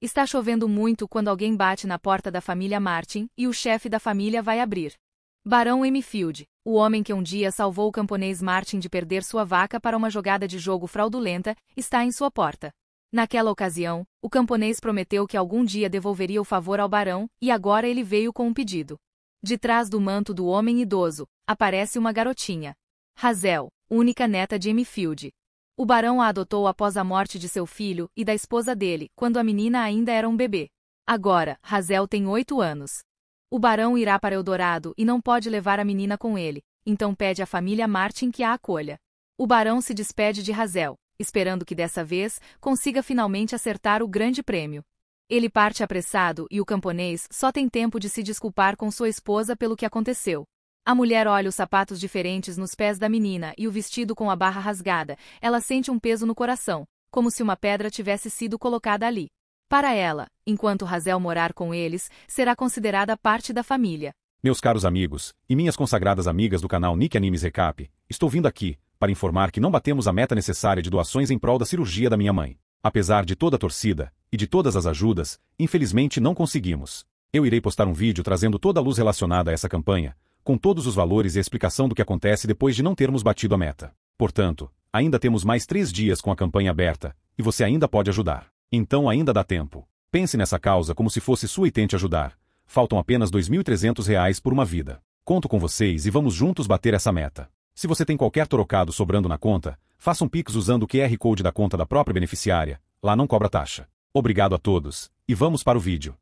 Está chovendo muito quando alguém bate na porta da família Martin e o chefe da família vai abrir. Barão M. Field, o homem que um dia salvou o camponês Martin de perder sua vaca para uma jogada de jogo fraudulenta, está em sua porta. Naquela ocasião, o camponês prometeu que algum dia devolveria o favor ao barão, e agora ele veio com um pedido. De trás do manto do homem idoso, aparece uma garotinha. Razel, única neta de M. Field, o barão a adotou após a morte de seu filho e da esposa dele, quando a menina ainda era um bebê. Agora, Razel tem oito anos. O barão irá para Eldorado e não pode levar a menina com ele, então pede à família Martin que a acolha. O barão se despede de Razel, esperando que dessa vez consiga finalmente acertar o grande prêmio. Ele parte apressado e o camponês só tem tempo de se desculpar com sua esposa pelo que aconteceu. A mulher olha os sapatos diferentes nos pés da menina e o vestido com a barra rasgada. Ela sente um peso no coração, como se uma pedra tivesse sido colocada ali. Para ela, enquanto Razel morar com eles, será considerada parte da família. Meus caros amigos e minhas consagradas amigas do canal Nick Animes Recap, estou vindo aqui para informar que não batemos a meta necessária de doações em prol da cirurgia da minha mãe. Apesar de toda a torcida e de todas as ajudas, infelizmente não conseguimos. Eu irei postar um vídeo trazendo toda a luz relacionada a essa campanha, com todos os valores e explicação do que acontece depois de não termos batido a meta. Portanto, ainda temos mais três dias com a campanha aberta, e você ainda pode ajudar. Então ainda dá tempo. Pense nessa causa como se fosse sua e tente ajudar. Faltam apenas R$ 2.300 por uma vida. Conto com vocês e vamos juntos bater essa meta. Se você tem qualquer trocado sobrando na conta, faça um Pix usando o QR Code da conta da própria beneficiária, lá não cobra taxa. Obrigado a todos, e vamos para o vídeo.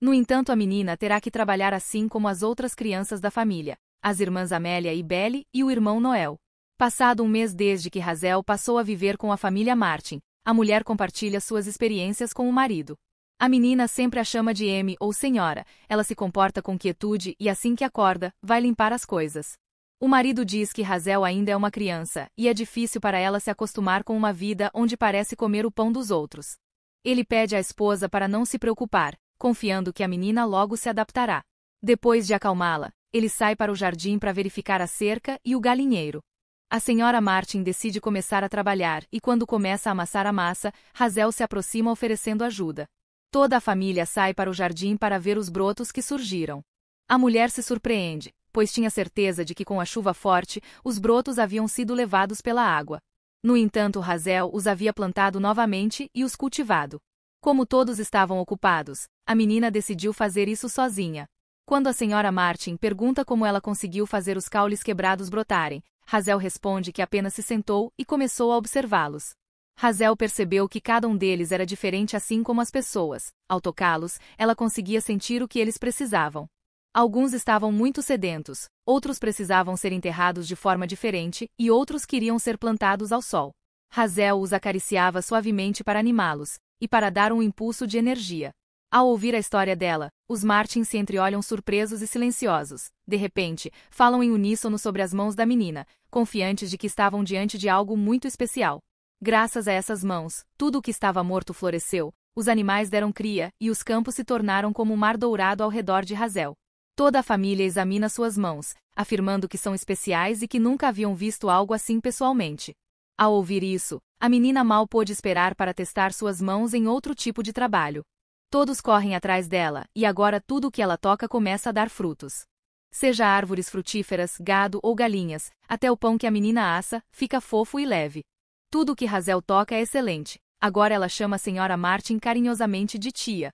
No entanto, a menina terá que trabalhar assim como as outras crianças da família, as irmãs Amélia e Belle e o irmão Noel. Passado um mês desde que Razel passou a viver com a família Martin, a mulher compartilha suas experiências com o marido. A menina sempre a chama de M ou senhora, ela se comporta com quietude e assim que acorda, vai limpar as coisas. O marido diz que Razel ainda é uma criança e é difícil para ela se acostumar com uma vida onde parece comer o pão dos outros. Ele pede à esposa para não se preocupar, confiando que a menina logo se adaptará. Depois de acalmá-la, ele sai para o jardim para verificar a cerca e o galinheiro. A senhora Martin decide começar a trabalhar e quando começa a amassar a massa, Razel se aproxima oferecendo ajuda. Toda a família sai para o jardim para ver os brotos que surgiram. A mulher se surpreende, pois tinha certeza de que com a chuva forte, os brotos haviam sido levados pela água. No entanto, Razel os havia plantado novamente e os cultivado. Como todos estavam ocupados, a menina decidiu fazer isso sozinha. Quando a senhora Martin pergunta como ela conseguiu fazer os caules quebrados brotarem, Hazel responde que apenas se sentou e começou a observá-los. Hazel percebeu que cada um deles era diferente assim como as pessoas. Ao tocá-los, ela conseguia sentir o que eles precisavam. Alguns estavam muito sedentos, outros precisavam ser enterrados de forma diferente e outros queriam ser plantados ao sol. Razel os acariciava suavemente para animá-los, e para dar um impulso de energia. Ao ouvir a história dela, os Martins se entreolham surpresos e silenciosos. De repente, falam em uníssono sobre as mãos da menina, confiantes de que estavam diante de algo muito especial. Graças a essas mãos, tudo o que estava morto floresceu, os animais deram cria e os campos se tornaram como um mar dourado ao redor de Razel. Toda a família examina suas mãos, afirmando que são especiais e que nunca haviam visto algo assim pessoalmente. Ao ouvir isso, a menina mal pôde esperar para testar suas mãos em outro tipo de trabalho. Todos correm atrás dela, e agora tudo o que ela toca começa a dar frutos. Seja árvores frutíferas, gado ou galinhas, até o pão que a menina assa, fica fofo e leve. Tudo o que Razel toca é excelente. Agora ela chama a senhora Martin carinhosamente de tia.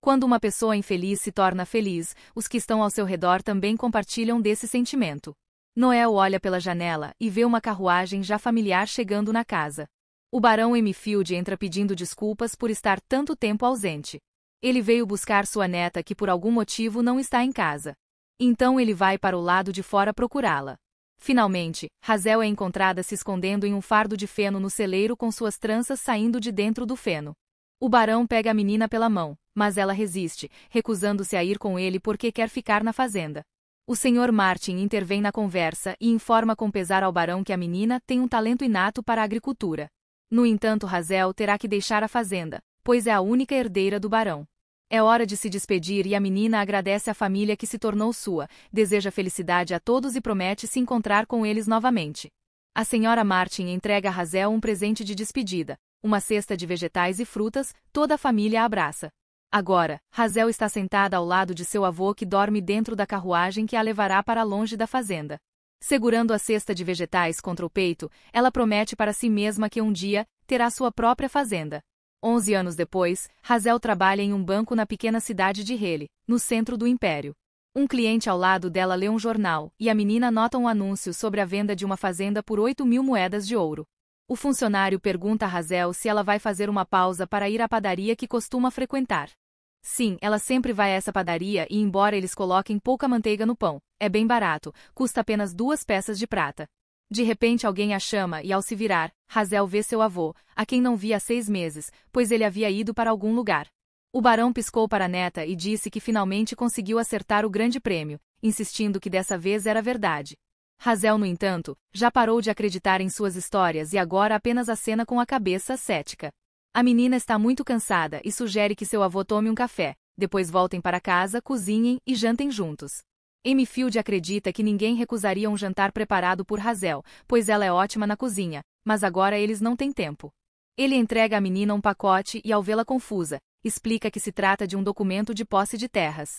Quando uma pessoa infeliz se torna feliz, os que estão ao seu redor também compartilham desse sentimento. Noel olha pela janela e vê uma carruagem já familiar chegando na casa. O barão Emifield entra pedindo desculpas por estar tanto tempo ausente. Ele veio buscar sua neta que por algum motivo não está em casa. Então ele vai para o lado de fora procurá-la. Finalmente, Razel é encontrada se escondendo em um fardo de feno no celeiro com suas tranças saindo de dentro do feno. O barão pega a menina pela mão, mas ela resiste, recusando-se a ir com ele porque quer ficar na fazenda. O Sr. Martin intervém na conversa e informa com pesar ao barão que a menina tem um talento inato para a agricultura. No entanto, Razel terá que deixar a fazenda, pois é a única herdeira do barão. É hora de se despedir e a menina agradece à família que se tornou sua, deseja felicidade a todos e promete se encontrar com eles novamente. A senhora Martin entrega a Razel um presente de despedida, uma cesta de vegetais e frutas, toda a família a abraça. Agora, Razel está sentada ao lado de seu avô que dorme dentro da carruagem que a levará para longe da fazenda. Segurando a cesta de vegetais contra o peito, ela promete para si mesma que um dia terá sua própria fazenda. Onze anos depois, Razel trabalha em um banco na pequena cidade de Rele, no centro do império. Um cliente ao lado dela lê um jornal, e a menina nota um anúncio sobre a venda de uma fazenda por 8 mil moedas de ouro. O funcionário pergunta a Razel se ela vai fazer uma pausa para ir à padaria que costuma frequentar. Sim, ela sempre vai a essa padaria e embora eles coloquem pouca manteiga no pão, é bem barato, custa apenas duas peças de prata. De repente alguém a chama e ao se virar, Razel vê seu avô, a quem não via há seis meses, pois ele havia ido para algum lugar. O barão piscou para a neta e disse que finalmente conseguiu acertar o grande prêmio, insistindo que dessa vez era verdade. Razel, no entanto, já parou de acreditar em suas histórias e agora apenas acena com a cabeça cética. A menina está muito cansada e sugere que seu avô tome um café, depois voltem para casa, cozinhem e jantem juntos. Amy Field acredita que ninguém recusaria um jantar preparado por Razel, pois ela é ótima na cozinha, mas agora eles não têm tempo. Ele entrega à menina um pacote e, ao vê-la confusa, explica que se trata de um documento de posse de terras.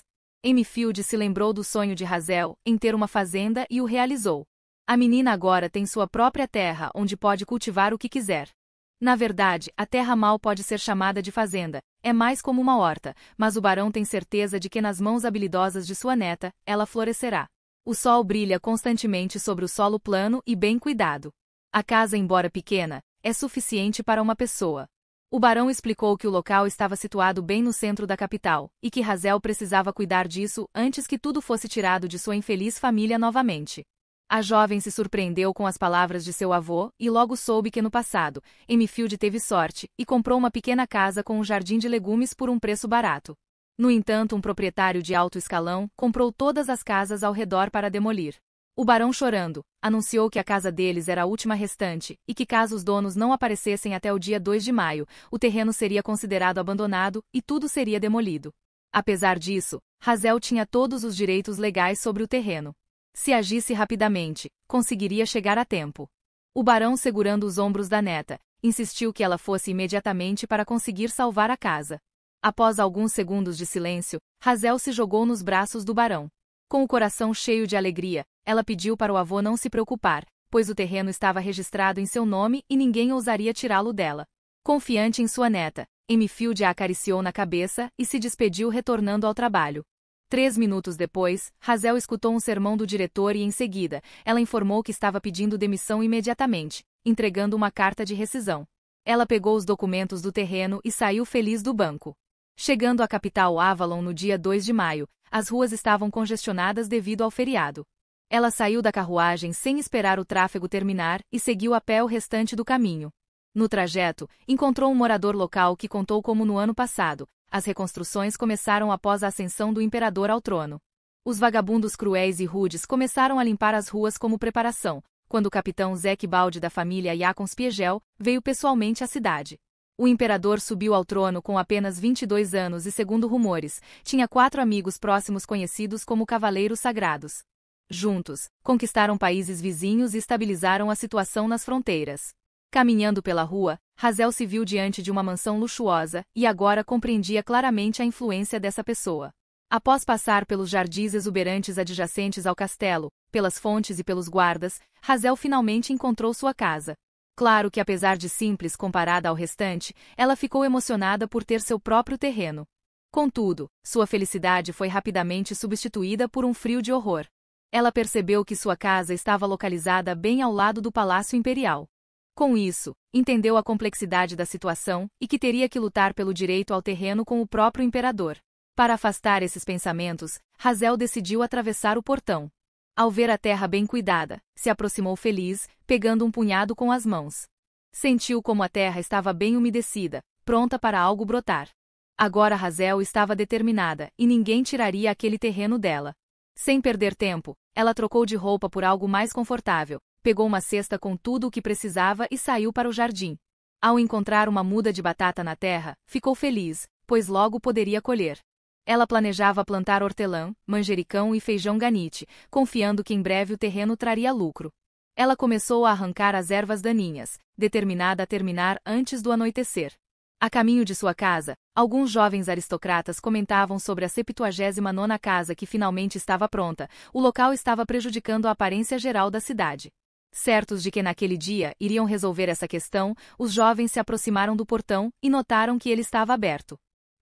Emifield se lembrou do sonho de Hazel em ter uma fazenda e o realizou. A menina agora tem sua própria terra onde pode cultivar o que quiser. Na verdade, a terra mal pode ser chamada de fazenda, é mais como uma horta, mas o barão tem certeza de que nas mãos habilidosas de sua neta, ela florescerá. O sol brilha constantemente sobre o solo plano e bem cuidado. A casa, embora pequena, é suficiente para uma pessoa. O barão explicou que o local estava situado bem no centro da capital, e que Razel precisava cuidar disso antes que tudo fosse tirado de sua infeliz família novamente. A jovem se surpreendeu com as palavras de seu avô e logo soube que no passado, Emifield teve sorte e comprou uma pequena casa com um jardim de legumes por um preço barato. No entanto, um proprietário de alto escalão comprou todas as casas ao redor para demolir. O barão chorando, anunciou que a casa deles era a última restante e que caso os donos não aparecessem até o dia 2 de maio, o terreno seria considerado abandonado e tudo seria demolido. Apesar disso, Hazel tinha todos os direitos legais sobre o terreno. Se agisse rapidamente, conseguiria chegar a tempo. O barão, segurando os ombros da neta, insistiu que ela fosse imediatamente para conseguir salvar a casa. Após alguns segundos de silêncio, Hazel se jogou nos braços do barão. Com o coração cheio de alegria, ela pediu para o avô não se preocupar, pois o terreno estava registrado em seu nome e ninguém ousaria tirá-lo dela. Confiante em sua neta, Emifield a acariciou na cabeça e se despediu retornando ao trabalho. Três minutos depois, Razel escutou um sermão do diretor e, em seguida, ela informou que estava pedindo demissão imediatamente, entregando uma carta de rescisão. Ela pegou os documentos do terreno e saiu feliz do banco. Chegando à capital Avalon no dia 2 de maio, as ruas estavam congestionadas devido ao feriado. Ela saiu da carruagem sem esperar o tráfego terminar e seguiu a pé o restante do caminho. No trajeto, encontrou um morador local que contou como no ano passado, as reconstruções começaram após a ascensão do imperador ao trono. Os vagabundos cruéis e rudes começaram a limpar as ruas como preparação, quando o capitão Zeke Balde da família Jacons Piegel veio pessoalmente à cidade. O imperador subiu ao trono com apenas 22 anos e, segundo rumores, tinha quatro amigos próximos conhecidos como Cavaleiros Sagrados. Juntos, conquistaram países vizinhos e estabilizaram a situação nas fronteiras. Caminhando pela rua, Razel se viu diante de uma mansão luxuosa e agora compreendia claramente a influência dessa pessoa. Após passar pelos jardins exuberantes adjacentes ao castelo, pelas fontes e pelos guardas, Razel finalmente encontrou sua casa. Claro que apesar de simples comparada ao restante, ela ficou emocionada por ter seu próprio terreno. Contudo, sua felicidade foi rapidamente substituída por um frio de horror. Ela percebeu que sua casa estava localizada bem ao lado do Palácio Imperial. Com isso, entendeu a complexidade da situação e que teria que lutar pelo direito ao terreno com o próprio imperador. Para afastar esses pensamentos, Razel decidiu atravessar o portão. Ao ver a terra bem cuidada, se aproximou feliz, pegando um punhado com as mãos. Sentiu como a terra estava bem umedecida, pronta para algo brotar. Agora Razel estava determinada, e ninguém tiraria aquele terreno dela. Sem perder tempo, ela trocou de roupa por algo mais confortável, pegou uma cesta com tudo o que precisava e saiu para o jardim. Ao encontrar uma muda de batata na terra, ficou feliz, pois logo poderia colher. Ela planejava plantar hortelã, manjericão e feijão ganite, confiando que em breve o terreno traria lucro. Ela começou a arrancar as ervas daninhas, determinada a terminar antes do anoitecer. A caminho de sua casa, alguns jovens aristocratas comentavam sobre a 79 nona casa que finalmente estava pronta. O local estava prejudicando a aparência geral da cidade. Certos de que naquele dia iriam resolver essa questão, os jovens se aproximaram do portão e notaram que ele estava aberto.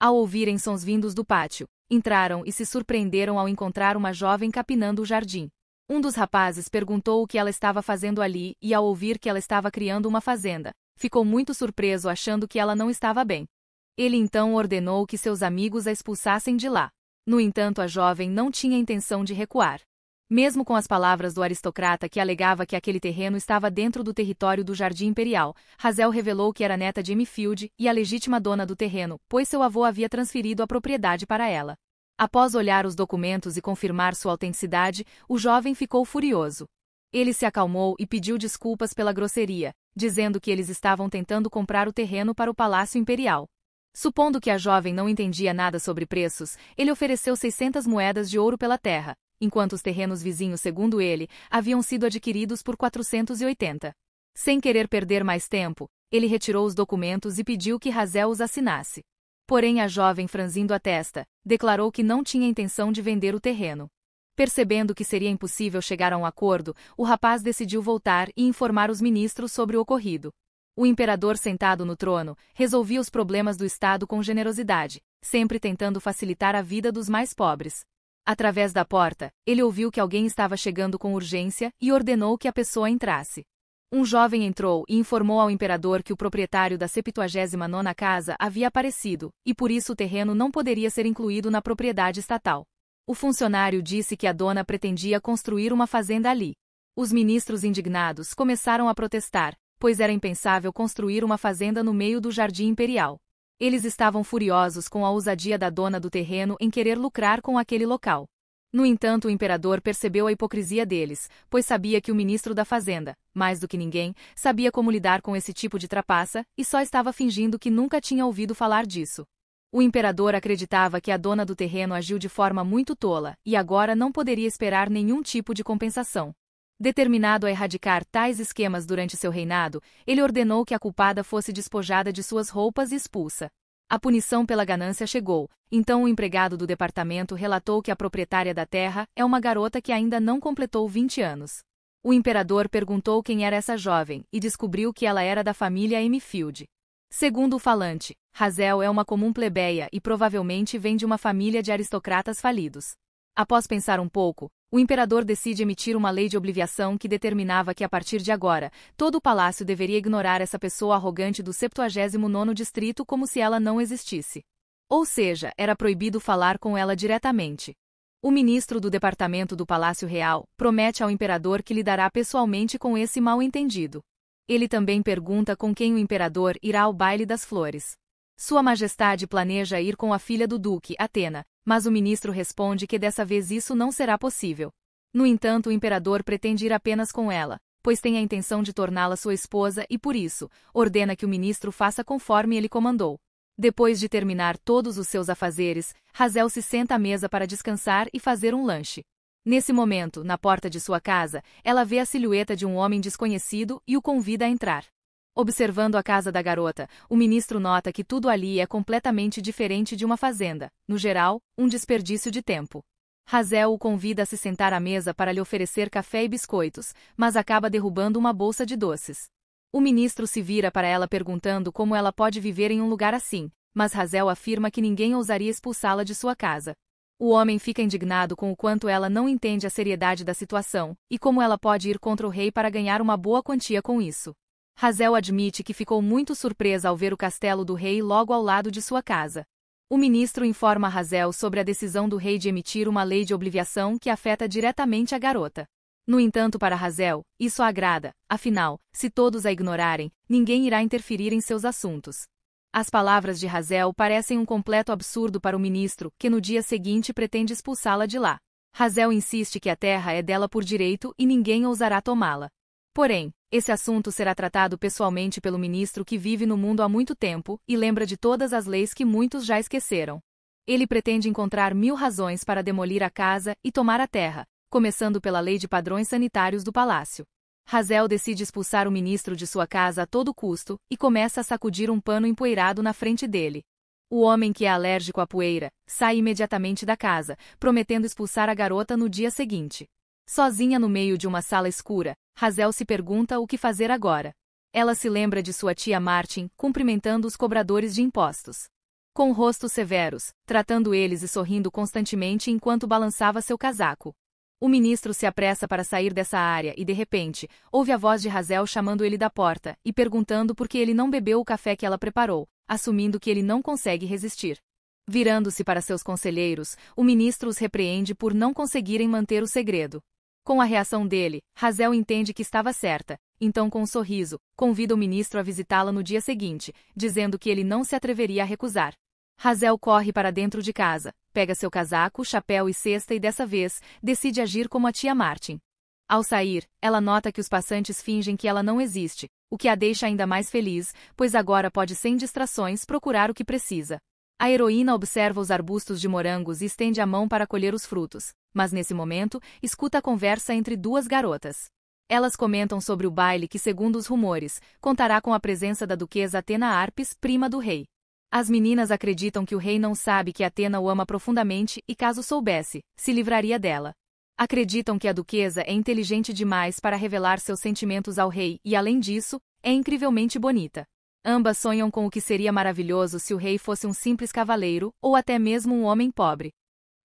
Ao ouvirem sons vindos do pátio, entraram e se surpreenderam ao encontrar uma jovem capinando o jardim. Um dos rapazes perguntou o que ela estava fazendo ali e, ao ouvir que ela estava criando uma fazenda, ficou muito surpreso achando que ela não estava bem. Ele então ordenou que seus amigos a expulsassem de lá. No entanto, a jovem não tinha intenção de recuar. Mesmo com as palavras do aristocrata que alegava que aquele terreno estava dentro do território do Jardim Imperial, Hazel revelou que era neta de Amy Field e a legítima dona do terreno, pois seu avô havia transferido a propriedade para ela. Após olhar os documentos e confirmar sua autenticidade, o jovem ficou furioso. Ele se acalmou e pediu desculpas pela grosseria, dizendo que eles estavam tentando comprar o terreno para o Palácio Imperial. Supondo que a jovem não entendia nada sobre preços, ele ofereceu 600 moedas de ouro pela terra, enquanto os terrenos vizinhos, segundo ele, haviam sido adquiridos por 480. Sem querer perder mais tempo, ele retirou os documentos e pediu que Razel os assinasse. Porém a jovem, franzindo a testa, declarou que não tinha intenção de vender o terreno. Percebendo que seria impossível chegar a um acordo, o rapaz decidiu voltar e informar os ministros sobre o ocorrido. O imperador, sentado no trono, resolvia os problemas do Estado com generosidade, sempre tentando facilitar a vida dos mais pobres. Através da porta, ele ouviu que alguém estava chegando com urgência e ordenou que a pessoa entrasse. Um jovem entrou e informou ao imperador que o proprietário da 79 nona casa havia aparecido, e por isso o terreno não poderia ser incluído na propriedade estatal. O funcionário disse que a dona pretendia construir uma fazenda ali. Os ministros indignados começaram a protestar, pois era impensável construir uma fazenda no meio do jardim imperial. Eles estavam furiosos com a ousadia da dona do terreno em querer lucrar com aquele local. No entanto, o imperador percebeu a hipocrisia deles, pois sabia que o ministro da Fazenda, mais do que ninguém, sabia como lidar com esse tipo de trapaça e só estava fingindo que nunca tinha ouvido falar disso. O imperador acreditava que a dona do terreno agiu de forma muito tola e agora não poderia esperar nenhum tipo de compensação. Determinado a erradicar tais esquemas durante seu reinado, ele ordenou que a culpada fosse despojada de suas roupas e expulsa. A punição pela ganância chegou, então o empregado do departamento relatou que a proprietária da terra é uma garota que ainda não completou 20 anos. O imperador perguntou quem era essa jovem e descobriu que ela era da família Field. Segundo o falante, Hazel é uma comum plebeia e provavelmente vem de uma família de aristocratas falidos. Após pensar um pouco, o imperador decide emitir uma lei de obliviação que determinava que a partir de agora, todo o palácio deveria ignorar essa pessoa arrogante do 79 distrito como se ela não existisse. Ou seja, era proibido falar com ela diretamente. O ministro do departamento do Palácio Real promete ao imperador que lidará pessoalmente com esse mal-entendido. Ele também pergunta com quem o imperador irá ao baile das flores. Sua Majestade planeja ir com a filha do Duque, Atena, mas o ministro responde que dessa vez isso não será possível. No entanto, o imperador pretende ir apenas com ela, pois tem a intenção de torná-la sua esposa e, por isso, ordena que o ministro faça conforme ele comandou. Depois de terminar todos os seus afazeres, Hazel se senta à mesa para descansar e fazer um lanche. Nesse momento, na porta de sua casa, ela vê a silhueta de um homem desconhecido e o convida a entrar. Observando a casa da garota, o ministro nota que tudo ali é completamente diferente de uma fazenda, no geral, um desperdício de tempo. Razel o convida a se sentar à mesa para lhe oferecer café e biscoitos, mas acaba derrubando uma bolsa de doces. O ministro se vira para ela perguntando como ela pode viver em um lugar assim, mas Razel afirma que ninguém ousaria expulsá-la de sua casa. O homem fica indignado com o quanto ela não entende a seriedade da situação, e como ela pode ir contra o rei para ganhar uma boa quantia com isso. Hazel admite que ficou muito surpresa ao ver o castelo do rei logo ao lado de sua casa. O ministro informa Hazel sobre a decisão do rei de emitir uma lei de obliviação que afeta diretamente a garota. No entanto, para Hazel, isso a agrada, afinal, se todos a ignorarem, ninguém irá interferir em seus assuntos. As palavras de Hazel parecem um completo absurdo para o ministro, que no dia seguinte pretende expulsá-la de lá. Hazel insiste que a terra é dela por direito e ninguém ousará tomá-la. Porém, esse assunto será tratado pessoalmente pelo ministro que vive no mundo há muito tempo e lembra de todas as leis que muitos já esqueceram. Ele pretende encontrar mil razões para demolir a casa e tomar a terra, começando pela lei de padrões sanitários do palácio. Razel decide expulsar o ministro de sua casa a todo custo e começa a sacudir um pano empoeirado na frente dele. O homem que é alérgico à poeira sai imediatamente da casa, prometendo expulsar a garota no dia seguinte. Sozinha no meio de uma sala escura, Razel se pergunta o que fazer agora. Ela se lembra de sua tia Martin cumprimentando os cobradores de impostos. Com rostos severos, tratando eles e sorrindo constantemente enquanto balançava seu casaco. O ministro se apressa para sair dessa área e, de repente, ouve a voz de Razel chamando ele da porta e perguntando por que ele não bebeu o café que ela preparou, assumindo que ele não consegue resistir. Virando-se para seus conselheiros, o ministro os repreende por não conseguirem manter o segredo. Com a reação dele, Razel entende que estava certa, então com um sorriso, convida o ministro a visitá-la no dia seguinte, dizendo que ele não se atreveria a recusar. Razel corre para dentro de casa, pega seu casaco, chapéu e cesta e dessa vez, decide agir como a tia Martin. Ao sair, ela nota que os passantes fingem que ela não existe, o que a deixa ainda mais feliz, pois agora pode sem distrações procurar o que precisa. A heroína observa os arbustos de morangos e estende a mão para colher os frutos, mas nesse momento, escuta a conversa entre duas garotas. Elas comentam sobre o baile que, segundo os rumores, contará com a presença da duquesa Atena Arpes, prima do rei. As meninas acreditam que o rei não sabe que Atena o ama profundamente e, caso soubesse, se livraria dela. Acreditam que a duquesa é inteligente demais para revelar seus sentimentos ao rei e, além disso, é incrivelmente bonita. Ambas sonham com o que seria maravilhoso se o rei fosse um simples cavaleiro, ou até mesmo um homem pobre.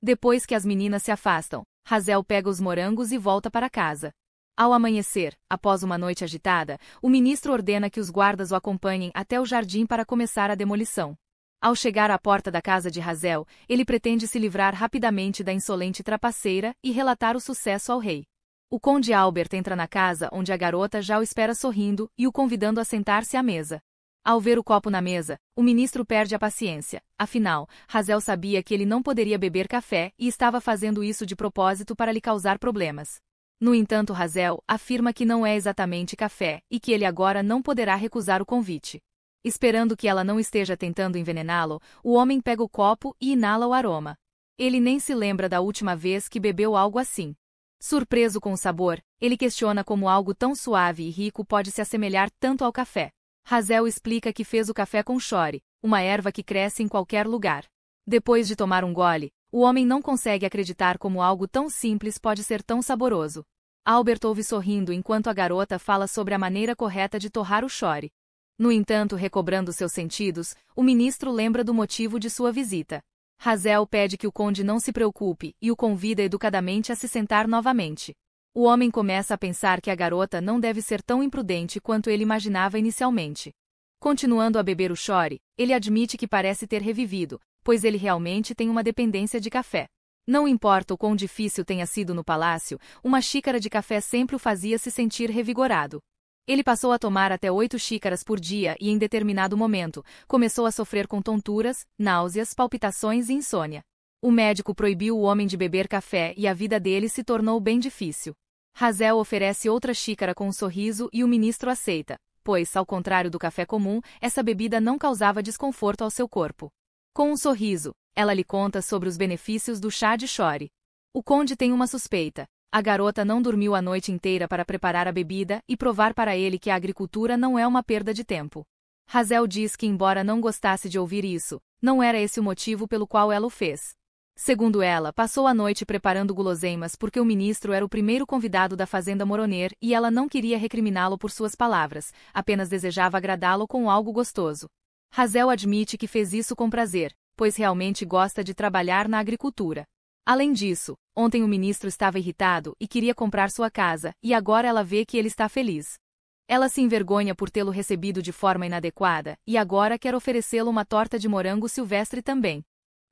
Depois que as meninas se afastam, Razel pega os morangos e volta para casa. Ao amanhecer, após uma noite agitada, o ministro ordena que os guardas o acompanhem até o jardim para começar a demolição. Ao chegar à porta da casa de Razel, ele pretende se livrar rapidamente da insolente trapaceira e relatar o sucesso ao rei. O conde Albert entra na casa onde a garota já o espera sorrindo e o convidando a sentar-se à mesa. Ao ver o copo na mesa, o ministro perde a paciência. Afinal, Razel sabia que ele não poderia beber café e estava fazendo isso de propósito para lhe causar problemas. No entanto, Razel afirma que não é exatamente café e que ele agora não poderá recusar o convite. Esperando que ela não esteja tentando envenená-lo, o homem pega o copo e inala o aroma. Ele nem se lembra da última vez que bebeu algo assim. Surpreso com o sabor, ele questiona como algo tão suave e rico pode se assemelhar tanto ao café. Hazel explica que fez o café com chore, uma erva que cresce em qualquer lugar. Depois de tomar um gole, o homem não consegue acreditar como algo tão simples pode ser tão saboroso. Albert ouve sorrindo enquanto a garota fala sobre a maneira correta de torrar o chore. No entanto, recobrando seus sentidos, o ministro lembra do motivo de sua visita. Hazel pede que o conde não se preocupe e o convida educadamente a se sentar novamente. O homem começa a pensar que a garota não deve ser tão imprudente quanto ele imaginava inicialmente. Continuando a beber o chore, ele admite que parece ter revivido, pois ele realmente tem uma dependência de café. Não importa o quão difícil tenha sido no palácio, uma xícara de café sempre o fazia se sentir revigorado. Ele passou a tomar até oito xícaras por dia e, em determinado momento, começou a sofrer com tonturas, náuseas, palpitações e insônia. O médico proibiu o homem de beber café e a vida dele se tornou bem difícil. Hazel oferece outra xícara com um sorriso e o ministro aceita, pois, ao contrário do café comum, essa bebida não causava desconforto ao seu corpo. Com um sorriso, ela lhe conta sobre os benefícios do chá de chore. O conde tem uma suspeita. A garota não dormiu a noite inteira para preparar a bebida e provar para ele que a agricultura não é uma perda de tempo. Hazel diz que, embora não gostasse de ouvir isso, não era esse o motivo pelo qual ela o fez. Segundo ela, passou a noite preparando guloseimas porque o ministro era o primeiro convidado da Fazenda Moroner e ela não queria recriminá-lo por suas palavras, apenas desejava agradá-lo com algo gostoso. Razel admite que fez isso com prazer, pois realmente gosta de trabalhar na agricultura. Além disso, ontem o ministro estava irritado e queria comprar sua casa, e agora ela vê que ele está feliz. Ela se envergonha por tê-lo recebido de forma inadequada, e agora quer oferecê-lo uma torta de morango silvestre também.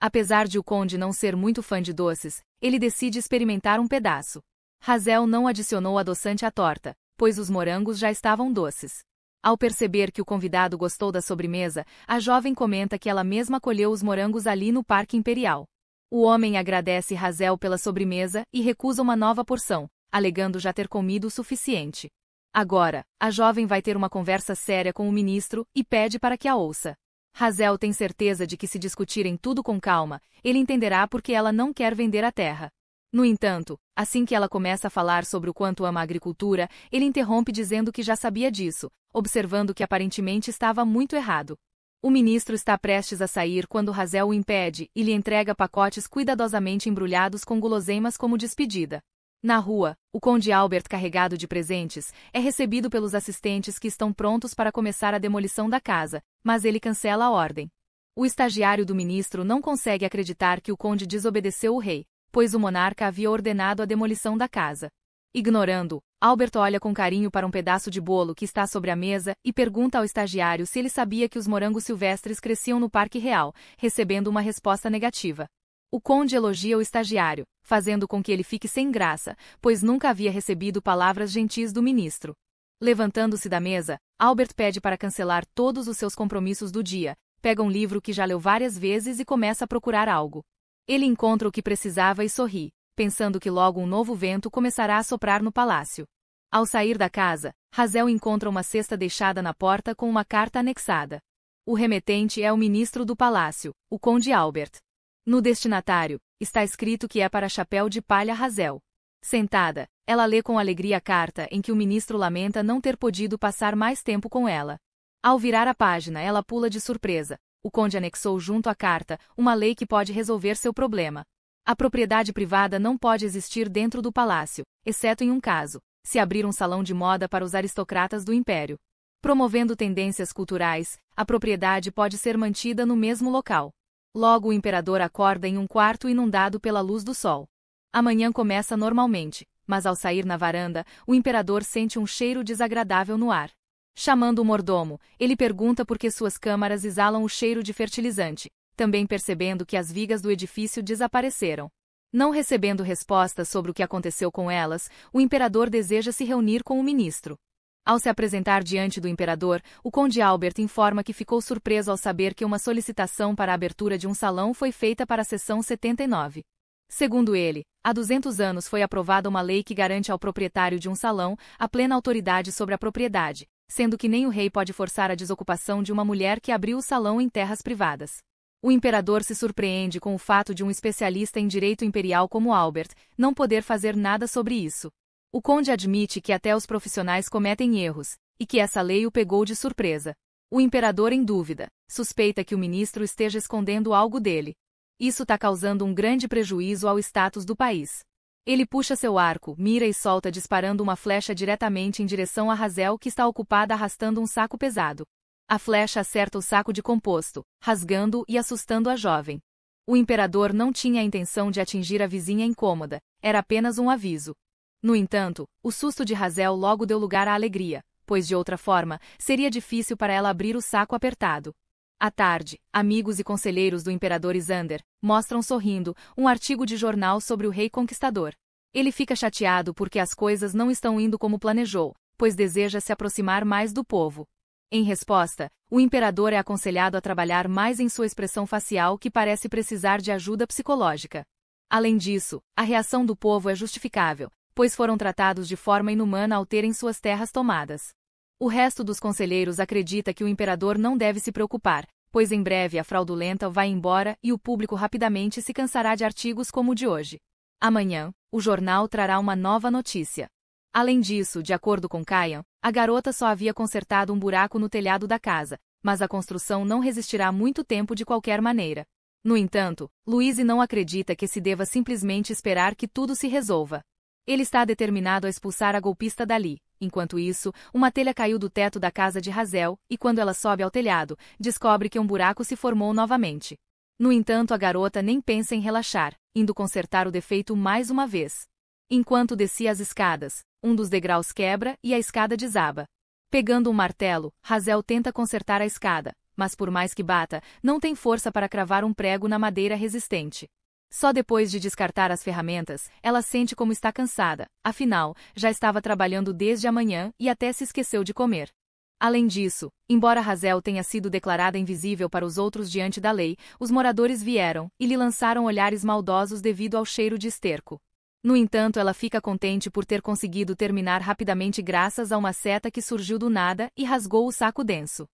Apesar de o conde não ser muito fã de doces, ele decide experimentar um pedaço. Razel não adicionou adoçante à torta, pois os morangos já estavam doces. Ao perceber que o convidado gostou da sobremesa, a jovem comenta que ela mesma colheu os morangos ali no Parque Imperial. O homem agradece Razel pela sobremesa e recusa uma nova porção, alegando já ter comido o suficiente. Agora, a jovem vai ter uma conversa séria com o ministro e pede para que a ouça. Razel tem certeza de que se discutirem tudo com calma, ele entenderá porque ela não quer vender a terra. No entanto, assim que ela começa a falar sobre o quanto ama a agricultura, ele interrompe dizendo que já sabia disso, observando que aparentemente estava muito errado. O ministro está prestes a sair quando Razel o impede e lhe entrega pacotes cuidadosamente embrulhados com guloseimas como despedida. Na rua, o Conde Albert, carregado de presentes, é recebido pelos assistentes que estão prontos para começar a demolição da casa, mas ele cancela a ordem. O estagiário do ministro não consegue acreditar que o conde desobedeceu o rei, pois o monarca havia ordenado a demolição da casa. Ignorando, Albert olha com carinho para um pedaço de bolo que está sobre a mesa e pergunta ao estagiário se ele sabia que os morangos silvestres cresciam no Parque Real, recebendo uma resposta negativa. O conde elogia o estagiário, fazendo com que ele fique sem graça, pois nunca havia recebido palavras gentis do ministro. Levantando-se da mesa, Albert pede para cancelar todos os seus compromissos do dia, pega um livro que já leu várias vezes e começa a procurar algo. Ele encontra o que precisava e sorri, pensando que logo um novo vento começará a soprar no palácio. Ao sair da casa, Razel encontra uma cesta deixada na porta com uma carta anexada. O remetente é o ministro do palácio, o conde Albert. No destinatário, está escrito que é para chapéu de palha Razel. Sentada, ela lê com alegria a carta em que o ministro lamenta não ter podido passar mais tempo com ela. Ao virar a página, ela pula de surpresa. O conde anexou junto à carta uma lei que pode resolver seu problema. A propriedade privada não pode existir dentro do palácio, exceto em um caso: se abrir um salão de moda para os aristocratas do império. Promovendo tendências culturais, a propriedade pode ser mantida no mesmo local. Logo o imperador acorda em um quarto inundado pela luz do sol. A manhã começa normalmente, mas ao sair na varanda, o imperador sente um cheiro desagradável no ar. Chamando o mordomo, ele pergunta por que suas câmaras exalam o cheiro de fertilizante, também percebendo que as vigas do edifício desapareceram. Não recebendo resposta sobre o que aconteceu com elas, o imperador deseja se reunir com o ministro. Ao se apresentar diante do imperador, o conde Albert informa que ficou surpreso ao saber que uma solicitação para a abertura de um salão foi feita para a sessão 79. Segundo ele, há 200 anos foi aprovada uma lei que garante ao proprietário de um salão a plena autoridade sobre a propriedade, sendo que nem o rei pode forçar a desocupação de uma mulher que abriu o salão em terras privadas. O imperador se surpreende com o fato de um especialista em direito imperial como Albert não poder fazer nada sobre isso. O conde admite que até os profissionais cometem erros, e que essa lei o pegou de surpresa. O imperador, em dúvida, suspeita que o ministro esteja escondendo algo dele. Isso está causando um grande prejuízo ao status do país. Ele puxa seu arco, mira e solta disparando uma flecha diretamente em direção a Razel que está ocupada arrastando um saco pesado. A flecha acerta o saco de composto, rasgando e assustando a jovem. O imperador não tinha a intenção de atingir a vizinha incômoda, era apenas um aviso. No entanto, o susto de Razel logo deu lugar à alegria, pois de outra forma, seria difícil para ela abrir o saco apertado. À tarde, amigos e conselheiros do imperador Isander mostram sorrindo um artigo de jornal sobre o rei conquistador. Ele fica chateado porque as coisas não estão indo como planejou, pois deseja se aproximar mais do povo. Em resposta, o imperador é aconselhado a trabalhar mais em sua expressão facial que parece precisar de ajuda psicológica. Além disso, a reação do povo é justificável, pois foram tratados de forma inumana ao terem suas terras tomadas. O resto dos conselheiros acredita que o imperador não deve se preocupar, pois em breve a fraudulenta vai embora e o público rapidamente se cansará de artigos como o de hoje. Amanhã, o jornal trará uma nova notícia. Além disso, de acordo com Kayan, a garota só havia consertado um buraco no telhado da casa, mas a construção não resistirá muito tempo de qualquer maneira. No entanto, Louise não acredita que se deva simplesmente esperar que tudo se resolva. Ele está determinado a expulsar a golpista dali. Enquanto isso, uma telha caiu do teto da casa de Razel, e quando ela sobe ao telhado, descobre que um buraco se formou novamente. No entanto, a garota nem pensa em relaxar, indo consertar o defeito mais uma vez. Enquanto descia as escadas, um dos degraus quebra e a escada desaba. Pegando um martelo, Razel tenta consertar a escada, mas por mais que bata, não tem força para cravar um prego na madeira resistente. Só depois de descartar as ferramentas, ela sente como está cansada, afinal, já estava trabalhando desde amanhã e até se esqueceu de comer. Além disso, embora Razel tenha sido declarada invisível para os outros diante da lei, os moradores vieram e lhe lançaram olhares maldosos devido ao cheiro de esterco. No entanto, ela fica contente por ter conseguido terminar rapidamente graças a uma seta que surgiu do nada e rasgou o saco denso.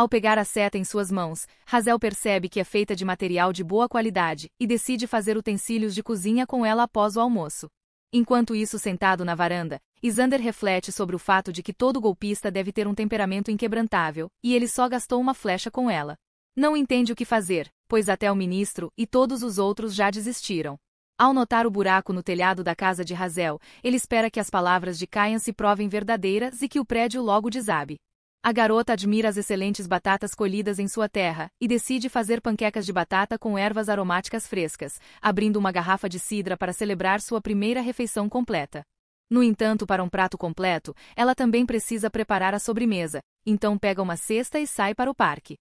Ao pegar a seta em suas mãos, Hazel percebe que é feita de material de boa qualidade e decide fazer utensílios de cozinha com ela após o almoço. Enquanto isso, sentado na varanda, Isander reflete sobre o fato de que todo golpista deve ter um temperamento inquebrantável, e ele só gastou uma flecha com ela. Não entende o que fazer, pois até o ministro e todos os outros já desistiram. Ao notar o buraco no telhado da casa de Hazel, ele espera que as palavras de Kayan se provem verdadeiras e que o prédio logo desabe. A garota admira as excelentes batatas colhidas em sua terra e decide fazer panquecas de batata com ervas aromáticas frescas, abrindo uma garrafa de cidra para celebrar sua primeira refeição completa. No entanto, para um prato completo, ela também precisa preparar a sobremesa, então pega uma cesta e sai para o parque.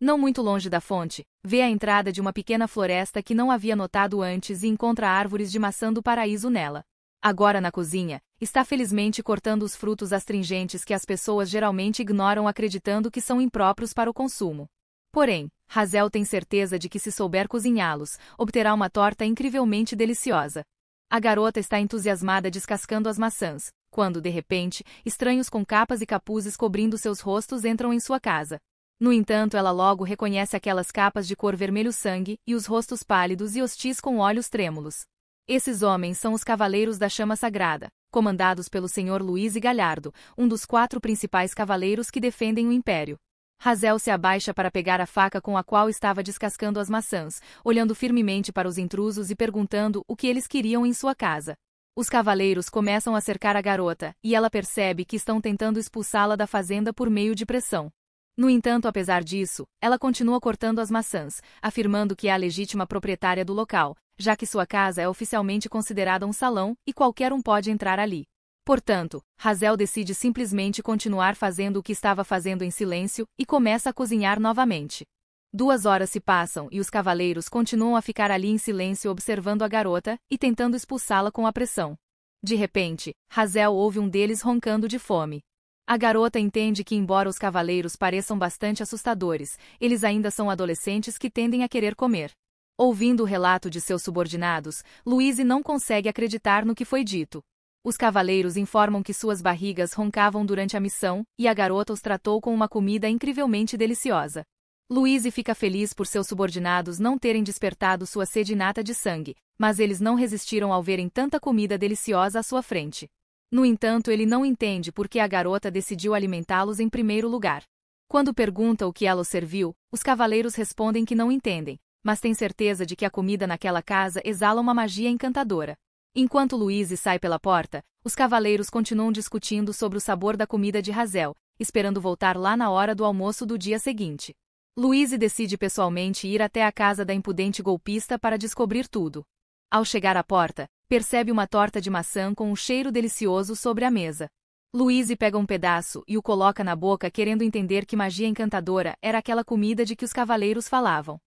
Não muito longe da fonte, vê a entrada de uma pequena floresta que não havia notado antes e encontra árvores de maçã do paraíso nela. Agora na cozinha, está felizmente cortando os frutos astringentes que as pessoas geralmente ignoram acreditando que são impróprios para o consumo. Porém, Hazel tem certeza de que se souber cozinhá-los, obterá uma torta incrivelmente deliciosa. A garota está entusiasmada descascando as maçãs, quando, de repente, estranhos com capas e capuzes cobrindo seus rostos entram em sua casa. No entanto, ela logo reconhece aquelas capas de cor vermelho sangue e os rostos pálidos e hostis com olhos trêmulos. Esses homens são os Cavaleiros da Chama Sagrada, comandados pelo Senhor Luiz e Galhardo, um dos quatro principais cavaleiros que defendem o Império. Razel se abaixa para pegar a faca com a qual estava descascando as maçãs, olhando firmemente para os intrusos e perguntando o que eles queriam em sua casa. Os cavaleiros começam a cercar a garota, e ela percebe que estão tentando expulsá-la da fazenda por meio de pressão. No entanto, apesar disso, ela continua cortando as maçãs, afirmando que é a legítima proprietária do local, já que sua casa é oficialmente considerada um salão e qualquer um pode entrar ali. Portanto, Hazel decide simplesmente continuar fazendo o que estava fazendo em silêncio e começa a cozinhar novamente. Duas horas se passam e os cavaleiros continuam a ficar ali em silêncio observando a garota e tentando expulsá-la com a pressão. De repente, Hazel ouve um deles roncando de fome. A garota entende que, embora os cavaleiros pareçam bastante assustadores, eles ainda são adolescentes que tendem a querer comer. Ouvindo o relato de seus subordinados, Louise não consegue acreditar no que foi dito. Os cavaleiros informam que suas barrigas roncavam durante a missão, e a garota os tratou com uma comida incrivelmente deliciosa. Louise fica feliz por seus subordinados não terem despertado sua sede inata de sangue, mas eles não resistiram ao verem tanta comida deliciosa à sua frente. No entanto, ele não entende por que a garota decidiu alimentá-los em primeiro lugar. Quando pergunta o que ela os serviu, os cavaleiros respondem que não entendem, mas tem certeza de que a comida naquela casa exala uma magia encantadora. Enquanto Louise sai pela porta, os cavaleiros continuam discutindo sobre o sabor da comida de Razel, esperando voltar lá na hora do almoço do dia seguinte. Louise decide pessoalmente ir até a casa da impudente golpista para descobrir tudo. Ao chegar à porta, percebe uma torta de maçã com um cheiro delicioso sobre a mesa. Louise pega um pedaço e o coloca na boca querendo entender que magia encantadora era aquela comida de que os cavaleiros falavam.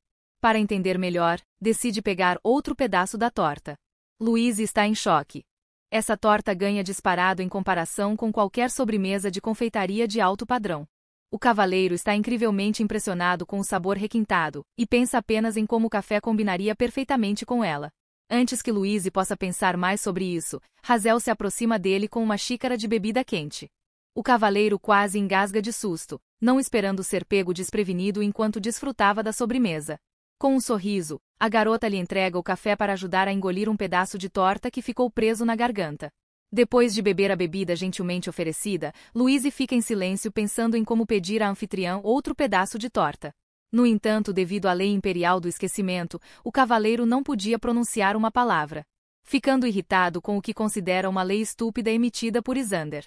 Para entender melhor, decide pegar outro pedaço da torta. Luiz está em choque. Essa torta ganha disparado em comparação com qualquer sobremesa de confeitaria de alto padrão. O cavaleiro está incrivelmente impressionado com o sabor requintado e pensa apenas em como o café combinaria perfeitamente com ela. Antes que Luiz possa pensar mais sobre isso, Razel se aproxima dele com uma xícara de bebida quente. O cavaleiro quase engasga de susto, não esperando ser pego desprevenido enquanto desfrutava da sobremesa. Com um sorriso, a garota lhe entrega o café para ajudar a engolir um pedaço de torta que ficou preso na garganta. Depois de beber a bebida gentilmente oferecida, Louise fica em silêncio pensando em como pedir à anfitriã outro pedaço de torta. No entanto, devido à lei imperial do esquecimento, o cavaleiro não podia pronunciar uma palavra. Ficando irritado com o que considera uma lei estúpida emitida por Isander.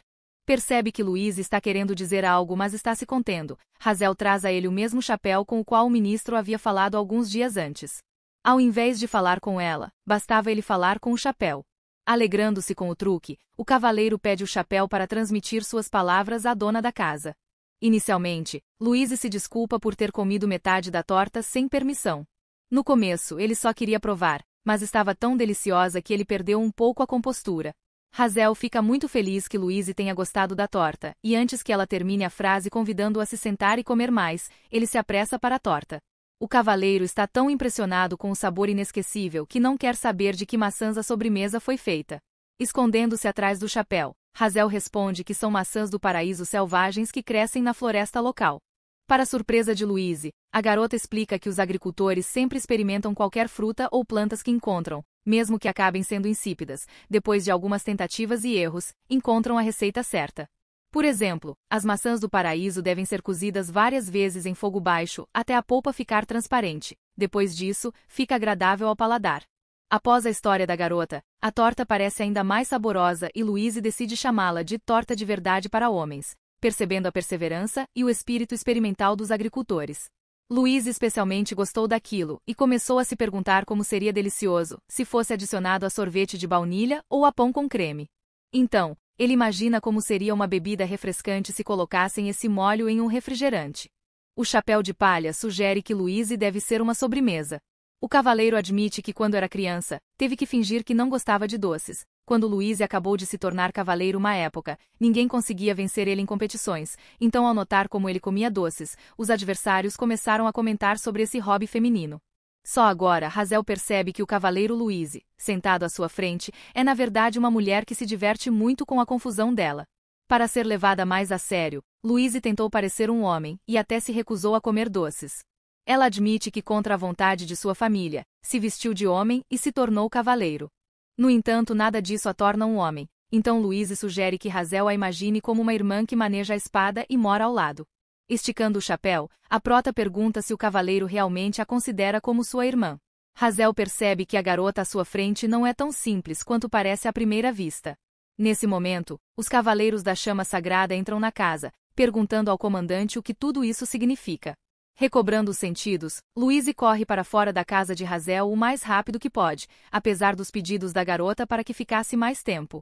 Percebe que Luiz está querendo dizer algo, mas está se contendo. Razel traz a ele o mesmo chapéu com o qual o ministro havia falado alguns dias antes. Ao invés de falar com ela, bastava ele falar com o chapéu. Alegrando-se com o truque, o cavaleiro pede o chapéu para transmitir suas palavras à dona da casa. Inicialmente, Luiz se desculpa por ter comido metade da torta sem permissão. No começo, ele só queria provar, mas estava tão deliciosa que ele perdeu um pouco a compostura. Razel fica muito feliz que Louise tenha gostado da torta, e antes que ela termine a frase convidando-o a se sentar e comer mais, ele se apressa para a torta. O cavaleiro está tão impressionado com o sabor inesquecível que não quer saber de que maçãs a sobremesa foi feita. Escondendo-se atrás do chapéu, Razel responde que são maçãs do paraíso selvagens que crescem na floresta local. Para surpresa de Louise, a garota explica que os agricultores sempre experimentam qualquer fruta ou plantas que encontram, mesmo que acabem sendo insípidas, depois de algumas tentativas e erros, encontram a receita certa. Por exemplo, as maçãs do paraíso devem ser cozidas várias vezes em fogo baixo até a polpa ficar transparente. Depois disso, fica agradável ao paladar. Após a história da garota, a torta parece ainda mais saborosa e Louise decide chamá-la de torta de verdade para homens, percebendo a perseverança e o espírito experimental dos agricultores. Luiz especialmente gostou daquilo e começou a se perguntar como seria delicioso se fosse adicionado a sorvete de baunilha ou a pão com creme. Então, ele imagina como seria uma bebida refrescante se colocassem esse molho em um refrigerante. O chapéu de palha sugere que Luiz deve ser uma sobremesa. O cavaleiro admite que quando era criança, teve que fingir que não gostava de doces, quando Luiz acabou de se tornar cavaleiro uma época, ninguém conseguia vencer ele em competições, então ao notar como ele comia doces, os adversários começaram a comentar sobre esse hobby feminino. Só agora Razel percebe que o cavaleiro Luiz, sentado à sua frente, é na verdade uma mulher que se diverte muito com a confusão dela. Para ser levada mais a sério, Luiz tentou parecer um homem e até se recusou a comer doces. Ela admite que contra a vontade de sua família, se vestiu de homem e se tornou cavaleiro. No entanto, nada disso a torna um homem. Então Louise sugere que Razel a imagine como uma irmã que maneja a espada e mora ao lado. Esticando o chapéu, a prota pergunta se o cavaleiro realmente a considera como sua irmã. Razel percebe que a garota à sua frente não é tão simples quanto parece à primeira vista. Nesse momento, os cavaleiros da chama sagrada entram na casa, perguntando ao comandante o que tudo isso significa. Recobrando os sentidos, Louise corre para fora da casa de Razel o mais rápido que pode, apesar dos pedidos da garota para que ficasse mais tempo.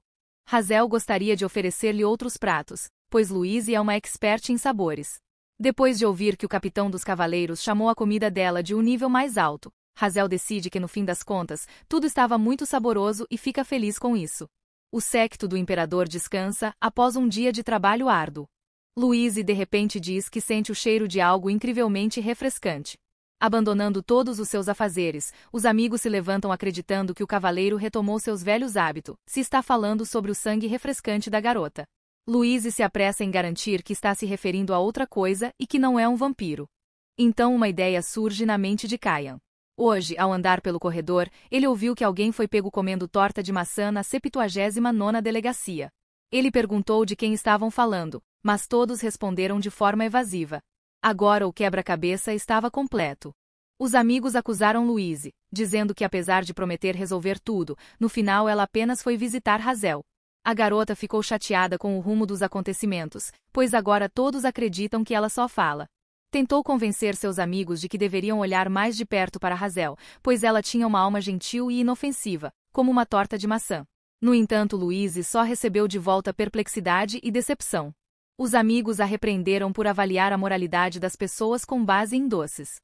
Razel gostaria de oferecer-lhe outros pratos, pois Louise é uma expert em sabores. Depois de ouvir que o capitão dos cavaleiros chamou a comida dela de um nível mais alto, Razel decide que no fim das contas, tudo estava muito saboroso e fica feliz com isso. O séquito do imperador descansa após um dia de trabalho árduo. Louise de repente diz que sente o cheiro de algo incrivelmente refrescante. Abandonando todos os seus afazeres, os amigos se levantam acreditando que o cavaleiro retomou seus velhos hábitos, se está falando sobre o sangue refrescante da garota. Louise se apressa em garantir que está se referindo a outra coisa e que não é um vampiro. Então uma ideia surge na mente de Kayan. Hoje, ao andar pelo corredor, ele ouviu que alguém foi pego comendo torta de maçã na 79ª delegacia. Ele perguntou de quem estavam falando, mas todos responderam de forma evasiva. Agora o quebra-cabeça estava completo. Os amigos acusaram Louise, dizendo que apesar de prometer resolver tudo, no final ela apenas foi visitar Razel. A garota ficou chateada com o rumo dos acontecimentos, pois agora todos acreditam que ela só fala. Tentou convencer seus amigos de que deveriam olhar mais de perto para Razel, pois ela tinha uma alma gentil e inofensiva, como uma torta de maçã. No entanto, Louise só recebeu de volta perplexidade e decepção. Os amigos a repreenderam por avaliar a moralidade das pessoas com base em doces.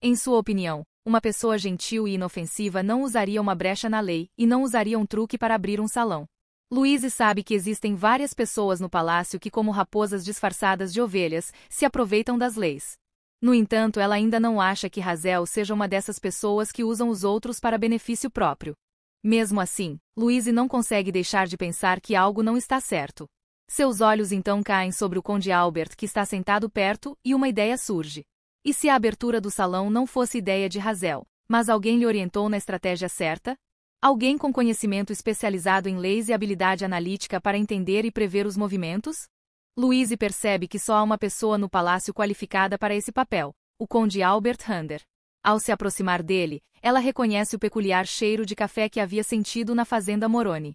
Em sua opinião, uma pessoa gentil e inofensiva não usaria uma brecha na lei e não usaria um truque para abrir um salão. Louise sabe que existem várias pessoas no palácio que, como raposas disfarçadas de ovelhas, se aproveitam das leis. No entanto, ela ainda não acha que Razel seja uma dessas pessoas que usam os outros para benefício próprio. Mesmo assim, Louise não consegue deixar de pensar que algo não está certo. Seus olhos então caem sobre o Conde Albert que está sentado perto e uma ideia surge. E se a abertura do salão não fosse ideia de Razel, mas alguém lhe orientou na estratégia certa? Alguém com conhecimento especializado em leis e habilidade analítica para entender e prever os movimentos? Louise percebe que só há uma pessoa no palácio qualificada para esse papel, o Conde Albert Hunter. Ao se aproximar dele, ela reconhece o peculiar cheiro de café que havia sentido na fazenda Moroni.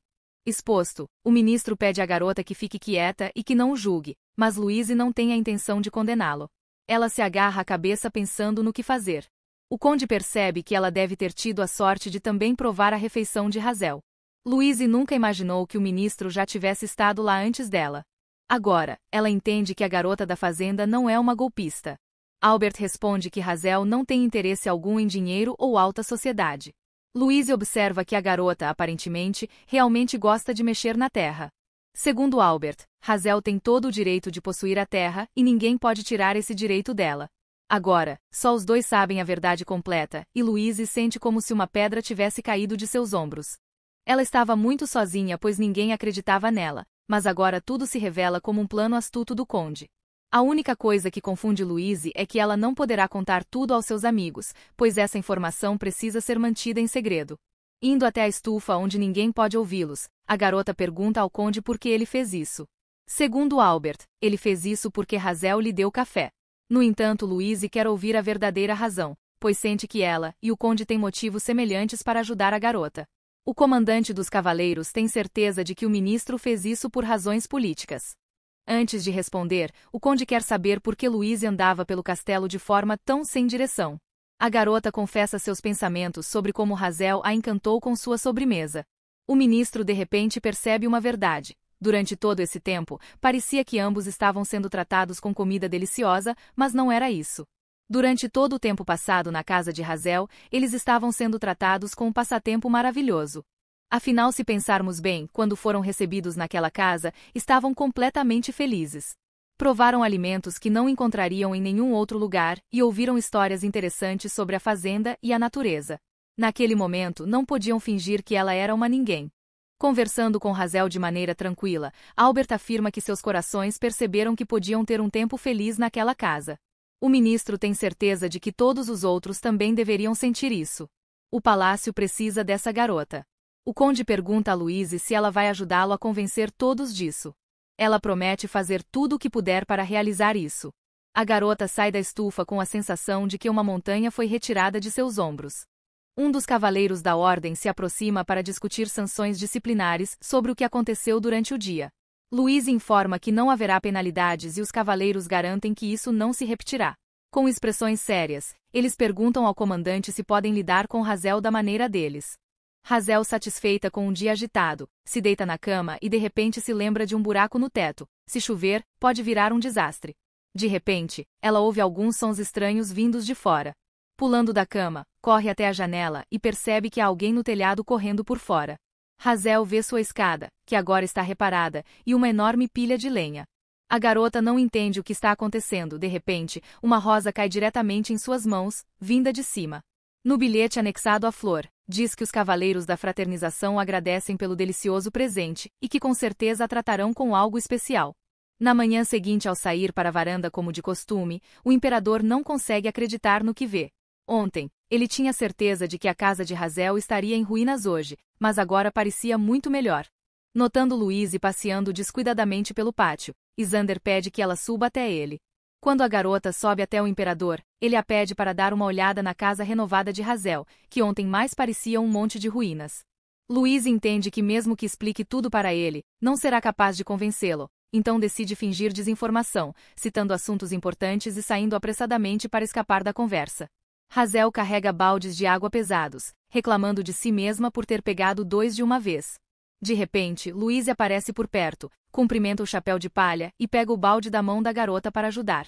Exposto, o ministro pede à garota que fique quieta e que não o julgue, mas Luise não tem a intenção de condená-lo. Ela se agarra a cabeça pensando no que fazer. O conde percebe que ela deve ter tido a sorte de também provar a refeição de Razel. Luise nunca imaginou que o ministro já tivesse estado lá antes dela. Agora, ela entende que a garota da fazenda não é uma golpista. Albert responde que Razel não tem interesse algum em dinheiro ou alta sociedade. Louise observa que a garota, aparentemente, realmente gosta de mexer na terra. Segundo Albert, Hazel tem todo o direito de possuir a terra e ninguém pode tirar esse direito dela. Agora, só os dois sabem a verdade completa, e Louise sente como se uma pedra tivesse caído de seus ombros. Ela estava muito sozinha pois ninguém acreditava nela, mas agora tudo se revela como um plano astuto do conde. A única coisa que confunde Louise é que ela não poderá contar tudo aos seus amigos, pois essa informação precisa ser mantida em segredo. Indo até a estufa onde ninguém pode ouvi-los, a garota pergunta ao conde por que ele fez isso. Segundo Albert, ele fez isso porque Razel lhe deu café. No entanto, Louise quer ouvir a verdadeira razão, pois sente que ela e o conde têm motivos semelhantes para ajudar a garota. O comandante dos cavaleiros tem certeza de que o ministro fez isso por razões políticas. Antes de responder, o conde quer saber por que Luise andava pelo castelo de forma tão sem direção. A garota confessa seus pensamentos sobre como Razel a encantou com sua sobremesa. O ministro de repente percebe uma verdade. Durante todo esse tempo, parecia que ambos estavam sendo tratados com comida deliciosa, mas não era isso. Durante todo o tempo passado na casa de Razel, eles estavam sendo tratados com um passatempo maravilhoso. Afinal, se pensarmos bem, quando foram recebidos naquela casa, estavam completamente felizes. Provaram alimentos que não encontrariam em nenhum outro lugar e ouviram histórias interessantes sobre a fazenda e a natureza. Naquele momento, não podiam fingir que ela era uma ninguém. Conversando com Razel de maneira tranquila, Albert afirma que seus corações perceberam que podiam ter um tempo feliz naquela casa. O ministro tem certeza de que todos os outros também deveriam sentir isso. O palácio precisa dessa garota. O conde pergunta a Louise se ela vai ajudá-lo a convencer todos disso. Ela promete fazer tudo o que puder para realizar isso. A garota sai da estufa com a sensação de que uma montanha foi retirada de seus ombros. Um dos cavaleiros da ordem se aproxima para discutir sanções disciplinares sobre o que aconteceu durante o dia. Luiz informa que não haverá penalidades e os cavaleiros garantem que isso não se repetirá. Com expressões sérias, eles perguntam ao comandante se podem lidar com Razel da maneira deles. Razel, satisfeita com um dia agitado, se deita na cama e de repente se lembra de um buraco no teto. Se chover, pode virar um desastre. De repente, ela ouve alguns sons estranhos vindos de fora. Pulando da cama, corre até a janela e percebe que há alguém no telhado correndo por fora. Razel vê sua escada, que agora está reparada, e uma enorme pilha de lenha. A garota não entende o que está acontecendo, de repente, uma rosa cai diretamente em suas mãos, vinda de cima. No bilhete anexado à flor, diz que os cavaleiros da fraternização agradecem pelo delicioso presente e que com certeza a tratarão com algo especial. Na manhã seguinte, ao sair para a varanda como de costume, o imperador não consegue acreditar no que vê. Ontem, ele tinha certeza de que a casa de Razel estaria em ruínas hoje, mas agora parecia muito melhor. Notando Luiz passeando descuidadamente pelo pátio, Isander pede que ela suba até ele. Quando a garota sobe até o imperador, ele a pede para dar uma olhada na casa renovada de Razel, que ontem mais parecia um monte de ruínas. Luiz entende que mesmo que explique tudo para ele, não será capaz de convencê-lo, então decide fingir desinformação, citando assuntos importantes e saindo apressadamente para escapar da conversa. Razel carrega baldes de água pesados, reclamando de si mesma por ter pegado dois de uma vez. De repente, Luiz aparece por perto, cumprimenta o chapéu de palha e pega o balde da mão da garota para ajudar.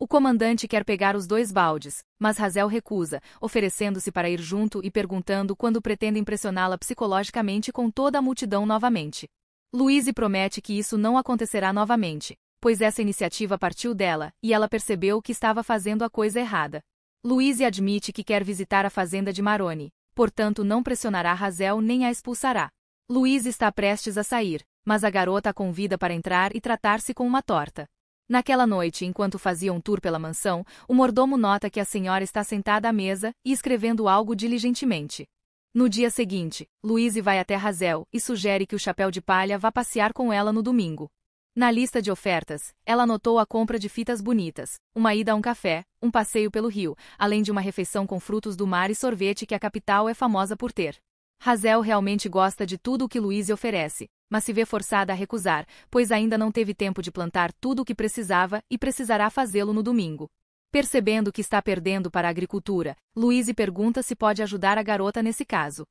O comandante quer pegar os dois baldes, mas Razel recusa, oferecendo-se para ir junto e perguntando quando pretende impressioná la psicologicamente com toda a multidão novamente. Louise promete que isso não acontecerá novamente, pois essa iniciativa partiu dela, e ela percebeu que estava fazendo a coisa errada. Louise admite que quer visitar a fazenda de Maroni, portanto não pressionará Razel nem a expulsará. Louise está prestes a sair, mas a garota a convida para entrar e tratar-se com uma torta. Naquela noite, enquanto fazia um tour pela mansão, o mordomo nota que a senhora está sentada à mesa e escrevendo algo diligentemente. No dia seguinte, Louise vai até Razel e sugere que o chapéu de palha vá passear com ela no domingo. Na lista de ofertas, ela anotou a compra de fitas bonitas, uma ida a um café, um passeio pelo rio, além de uma refeição com frutos do mar e sorvete que a capital é famosa por ter. Hazel realmente gosta de tudo o que Louise oferece, mas se vê forçada a recusar, pois ainda não teve tempo de plantar tudo o que precisava e precisará fazê-lo no domingo. Percebendo que está perdendo para a agricultura, Louise pergunta se pode ajudar a garota nesse caso.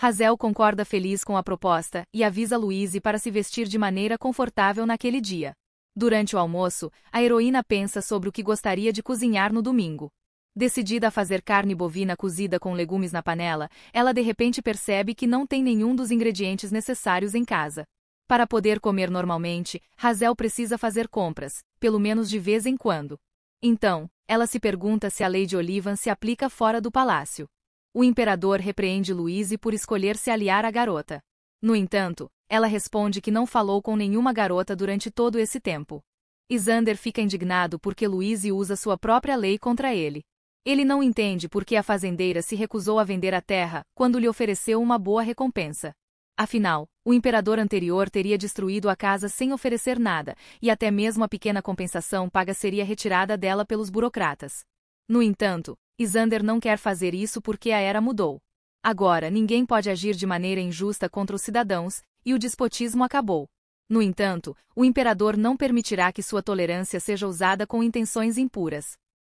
Hazel concorda feliz com a proposta e avisa Louise para se vestir de maneira confortável naquele dia. Durante o almoço, a heroína pensa sobre o que gostaria de cozinhar no domingo. Decidida a fazer carne bovina cozida com legumes na panela, ela de repente percebe que não tem nenhum dos ingredientes necessários em casa. Para poder comer normalmente, Razel precisa fazer compras, pelo menos de vez em quando. Então, ela se pergunta se a lei de Olivan se aplica fora do palácio. O imperador repreende Louise por escolher se aliar à garota. No entanto, ela responde que não falou com nenhuma garota durante todo esse tempo. Isander fica indignado porque Louise usa sua própria lei contra ele. Ele não entende por que a fazendeira se recusou a vender a terra, quando lhe ofereceu uma boa recompensa. Afinal, o imperador anterior teria destruído a casa sem oferecer nada, e até mesmo a pequena compensação paga seria retirada dela pelos burocratas. No entanto, Isander não quer fazer isso porque a era mudou. Agora ninguém pode agir de maneira injusta contra os cidadãos, e o despotismo acabou. No entanto, o imperador não permitirá que sua tolerância seja usada com intenções impuras.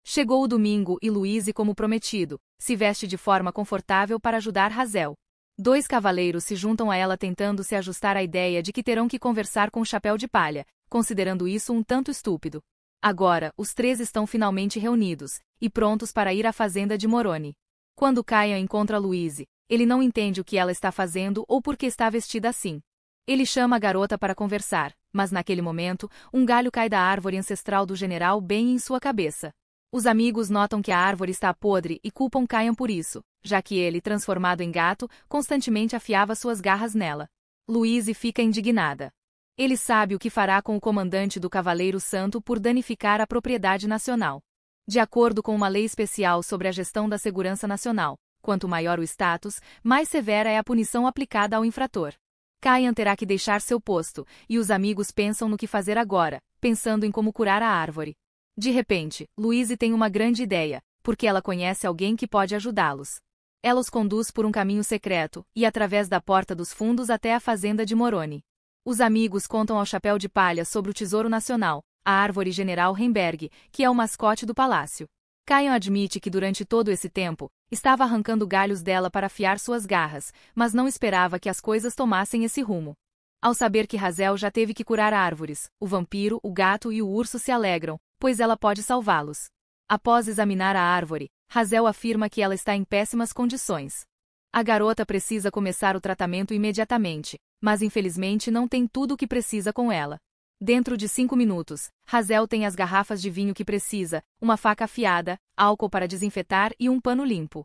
Chegou o domingo e Louise, como prometido, se veste de forma confortável para ajudar Razel. Dois cavaleiros se juntam a ela tentando se ajustar à ideia de que terão que conversar com o chapéu de palha, considerando isso um tanto estúpido. Agora, os três estão finalmente reunidos, e prontos para ir à fazenda de Moroni. Quando Caia encontra Louise, ele não entende o que ela está fazendo ou por que está vestida assim. Ele chama a garota para conversar, mas naquele momento, um galho cai da árvore ancestral do general bem em sua cabeça. Os amigos notam que a árvore está podre e culpam Caian por isso, já que ele, transformado em gato, constantemente afiava suas garras nela. Louise fica indignada. Ele sabe o que fará com o comandante do Cavaleiro Santo por danificar a propriedade nacional. De acordo com uma lei especial sobre a gestão da segurança nacional, quanto maior o status, mais severa é a punição aplicada ao infrator. Caian terá que deixar seu posto, e os amigos pensam no que fazer agora, pensando em como curar a árvore. De repente, Louise tem uma grande ideia, porque ela conhece alguém que pode ajudá-los. Ela os conduz por um caminho secreto e através da porta dos fundos até a fazenda de Moroni. Os amigos contam ao Chapéu de Palha sobre o Tesouro Nacional, a árvore General Hemberg, que é o mascote do palácio. Caio admite que durante todo esse tempo, estava arrancando galhos dela para afiar suas garras, mas não esperava que as coisas tomassem esse rumo. Ao saber que Hazel já teve que curar árvores, o vampiro, o gato e o urso se alegram, pois ela pode salvá-los. Após examinar a árvore, Hazel afirma que ela está em péssimas condições. A garota precisa começar o tratamento imediatamente, mas infelizmente não tem tudo o que precisa com ela. Dentro de cinco minutos, Hazel tem as garrafas de vinho que precisa, uma faca afiada, álcool para desinfetar e um pano limpo.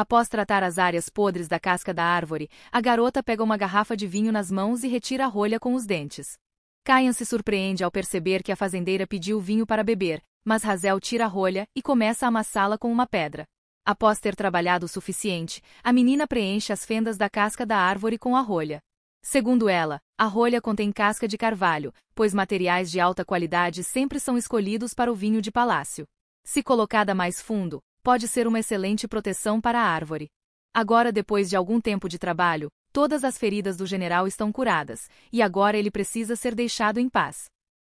Após tratar as áreas podres da casca da árvore, a garota pega uma garrafa de vinho nas mãos e retira a rolha com os dentes. Kayan se surpreende ao perceber que a fazendeira pediu vinho para beber, mas Razel tira a rolha e começa a amassá-la com uma pedra. Após ter trabalhado o suficiente, a menina preenche as fendas da casca da árvore com a rolha. Segundo ela, a rolha contém casca de carvalho, pois materiais de alta qualidade sempre são escolhidos para o vinho de palácio. Se colocada mais fundo, pode ser uma excelente proteção para a árvore. Agora, depois de algum tempo de trabalho, todas as feridas do general estão curadas, e agora ele precisa ser deixado em paz.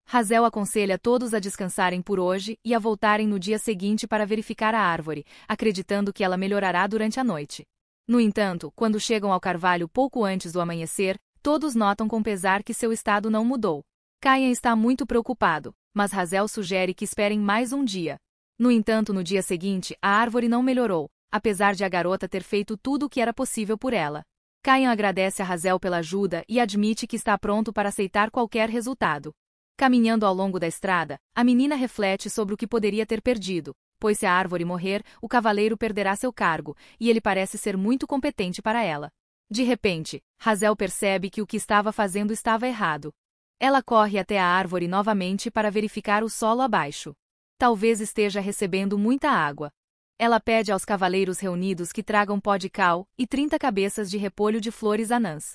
Razel aconselha todos a descansarem por hoje e a voltarem no dia seguinte para verificar a árvore, acreditando que ela melhorará durante a noite. No entanto, quando chegam ao carvalho pouco antes do amanhecer, todos notam com pesar que seu estado não mudou. Caia está muito preocupado, mas Razel sugere que esperem mais um dia, no entanto, no dia seguinte, a árvore não melhorou, apesar de a garota ter feito tudo o que era possível por ela. Kayan agradece a Razel pela ajuda e admite que está pronto para aceitar qualquer resultado. Caminhando ao longo da estrada, a menina reflete sobre o que poderia ter perdido, pois se a árvore morrer, o cavaleiro perderá seu cargo, e ele parece ser muito competente para ela. De repente, Razel percebe que o que estava fazendo estava errado. Ela corre até a árvore novamente para verificar o solo abaixo. Talvez esteja recebendo muita água. Ela pede aos cavaleiros reunidos que tragam pó de cal e 30 cabeças de repolho de flores anãs.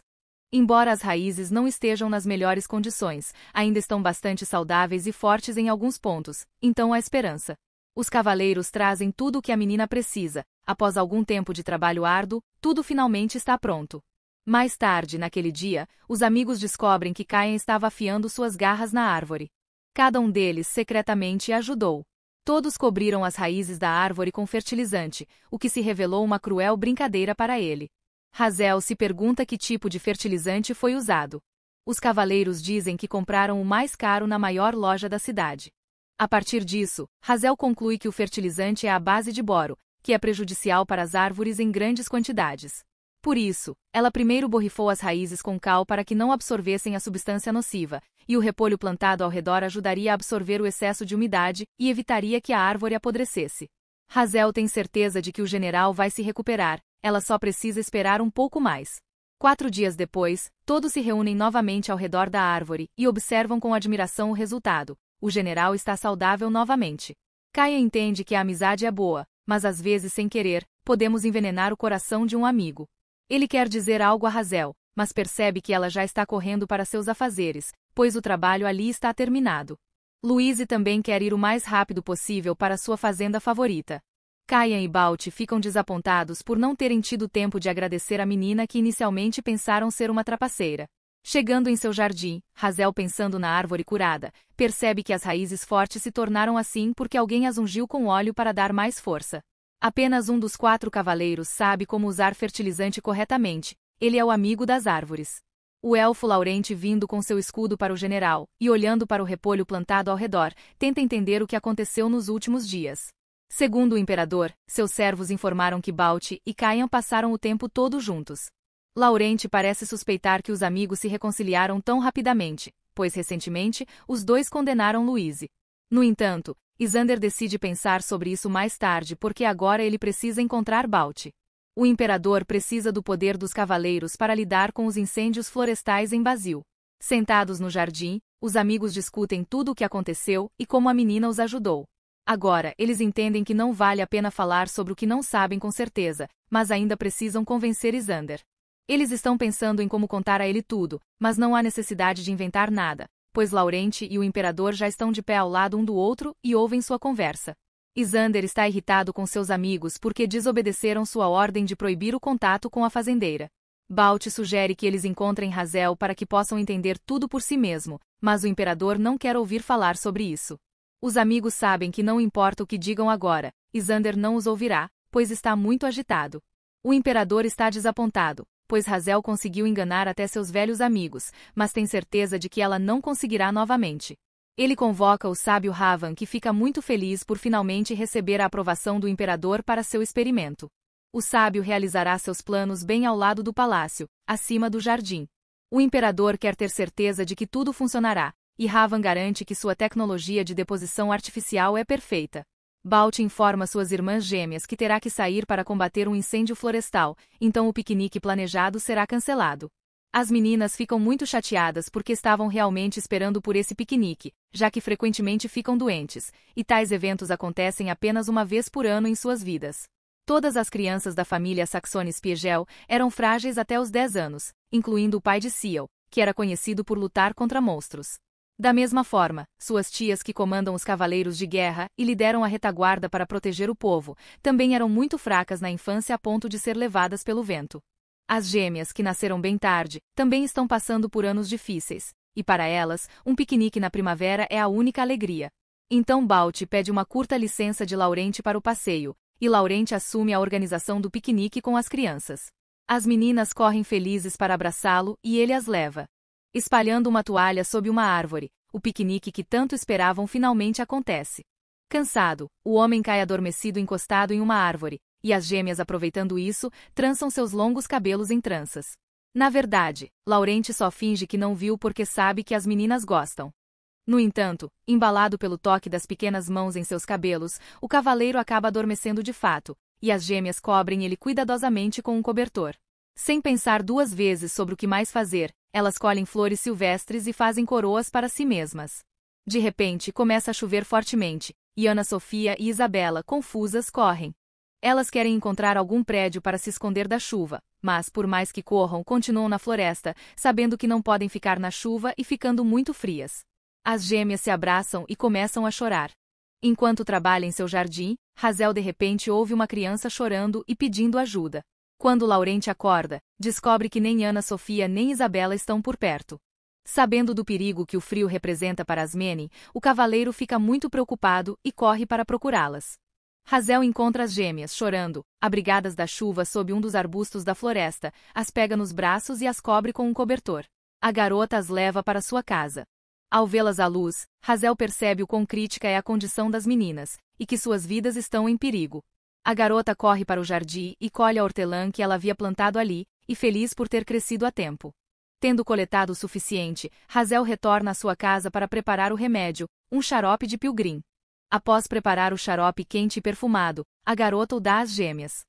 Embora as raízes não estejam nas melhores condições, ainda estão bastante saudáveis e fortes em alguns pontos, então há esperança. Os cavaleiros trazem tudo o que a menina precisa. Após algum tempo de trabalho árduo, tudo finalmente está pronto. Mais tarde, naquele dia, os amigos descobrem que Caia estava afiando suas garras na árvore. Cada um deles secretamente ajudou. Todos cobriram as raízes da árvore com fertilizante, o que se revelou uma cruel brincadeira para ele. Hazel se pergunta que tipo de fertilizante foi usado. Os cavaleiros dizem que compraram o mais caro na maior loja da cidade. A partir disso, Hazel conclui que o fertilizante é a base de boro, que é prejudicial para as árvores em grandes quantidades. Por isso, ela primeiro borrifou as raízes com cal para que não absorvessem a substância nociva, e o repolho plantado ao redor ajudaria a absorver o excesso de umidade e evitaria que a árvore apodrecesse. Hazel tem certeza de que o general vai se recuperar, ela só precisa esperar um pouco mais. Quatro dias depois, todos se reúnem novamente ao redor da árvore e observam com admiração o resultado. O general está saudável novamente. Kaia entende que a amizade é boa, mas às vezes, sem querer, podemos envenenar o coração de um amigo. Ele quer dizer algo a Hazel, mas percebe que ela já está correndo para seus afazeres, pois o trabalho ali está terminado. Louise também quer ir o mais rápido possível para sua fazenda favorita. Kayan e Balt ficam desapontados por não terem tido tempo de agradecer a menina que inicialmente pensaram ser uma trapaceira. Chegando em seu jardim, Razel pensando na árvore curada, percebe que as raízes fortes se tornaram assim porque alguém as ungiu com óleo para dar mais força. Apenas um dos quatro cavaleiros sabe como usar fertilizante corretamente, ele é o amigo das árvores. O elfo Laurente, vindo com seu escudo para o general, e olhando para o repolho plantado ao redor, tenta entender o que aconteceu nos últimos dias. Segundo o imperador, seus servos informaram que Balti e Caian passaram o tempo todo juntos. Laurente parece suspeitar que os amigos se reconciliaram tão rapidamente, pois recentemente, os dois condenaram Louise. No entanto, Isander decide pensar sobre isso mais tarde porque agora ele precisa encontrar Balti. O imperador precisa do poder dos cavaleiros para lidar com os incêndios florestais em Basil. Sentados no jardim, os amigos discutem tudo o que aconteceu e como a menina os ajudou. Agora, eles entendem que não vale a pena falar sobre o que não sabem com certeza, mas ainda precisam convencer Isander. Eles estão pensando em como contar a ele tudo, mas não há necessidade de inventar nada, pois Laurente e o imperador já estão de pé ao lado um do outro e ouvem sua conversa. Isander está irritado com seus amigos porque desobedeceram sua ordem de proibir o contato com a fazendeira. Balt sugere que eles encontrem Razel para que possam entender tudo por si mesmo, mas o imperador não quer ouvir falar sobre isso. Os amigos sabem que não importa o que digam agora, Isander não os ouvirá, pois está muito agitado. O imperador está desapontado, pois Razel conseguiu enganar até seus velhos amigos, mas tem certeza de que ela não conseguirá novamente. Ele convoca o sábio Ravan que fica muito feliz por finalmente receber a aprovação do imperador para seu experimento. O sábio realizará seus planos bem ao lado do palácio, acima do jardim. O imperador quer ter certeza de que tudo funcionará, e Ravan garante que sua tecnologia de deposição artificial é perfeita. Balt informa suas irmãs gêmeas que terá que sair para combater um incêndio florestal, então o piquenique planejado será cancelado. As meninas ficam muito chateadas porque estavam realmente esperando por esse piquenique, já que frequentemente ficam doentes, e tais eventos acontecem apenas uma vez por ano em suas vidas. Todas as crianças da família Saxones Piegel eram frágeis até os 10 anos, incluindo o pai de Seal, que era conhecido por lutar contra monstros. Da mesma forma, suas tias que comandam os cavaleiros de guerra e lideram a retaguarda para proteger o povo, também eram muito fracas na infância a ponto de ser levadas pelo vento. As gêmeas, que nasceram bem tarde, também estão passando por anos difíceis, e para elas, um piquenique na primavera é a única alegria. Então Balt pede uma curta licença de Laurente para o passeio, e Laurente assume a organização do piquenique com as crianças. As meninas correm felizes para abraçá-lo e ele as leva. Espalhando uma toalha sob uma árvore, o piquenique que tanto esperavam finalmente acontece. Cansado, o homem cai adormecido encostado em uma árvore, e as gêmeas, aproveitando isso, trançam seus longos cabelos em tranças. Na verdade, Laurente só finge que não viu porque sabe que as meninas gostam. No entanto, embalado pelo toque das pequenas mãos em seus cabelos, o cavaleiro acaba adormecendo de fato, e as gêmeas cobrem ele cuidadosamente com um cobertor. Sem pensar duas vezes sobre o que mais fazer, elas colhem flores silvestres e fazem coroas para si mesmas. De repente, começa a chover fortemente, e Ana Sofia e Isabela, confusas, correm. Elas querem encontrar algum prédio para se esconder da chuva, mas, por mais que corram, continuam na floresta, sabendo que não podem ficar na chuva e ficando muito frias. As gêmeas se abraçam e começam a chorar. Enquanto trabalha em seu jardim, Hazel de repente ouve uma criança chorando e pedindo ajuda. Quando Laurente acorda, descobre que nem Ana Sofia nem Isabela estão por perto. Sabendo do perigo que o frio representa para as Menin, o cavaleiro fica muito preocupado e corre para procurá-las. Razel encontra as gêmeas, chorando, abrigadas da chuva sob um dos arbustos da floresta, as pega nos braços e as cobre com um cobertor. A garota as leva para sua casa. Ao vê-las à luz, Razel percebe o quão crítica é a condição das meninas, e que suas vidas estão em perigo. A garota corre para o jardim e colhe a hortelã que ela havia plantado ali, e feliz por ter crescido a tempo. Tendo coletado o suficiente, Razel retorna à sua casa para preparar o remédio, um xarope de pilgrim. Após preparar o xarope quente e perfumado, a garota o dá às gêmeas.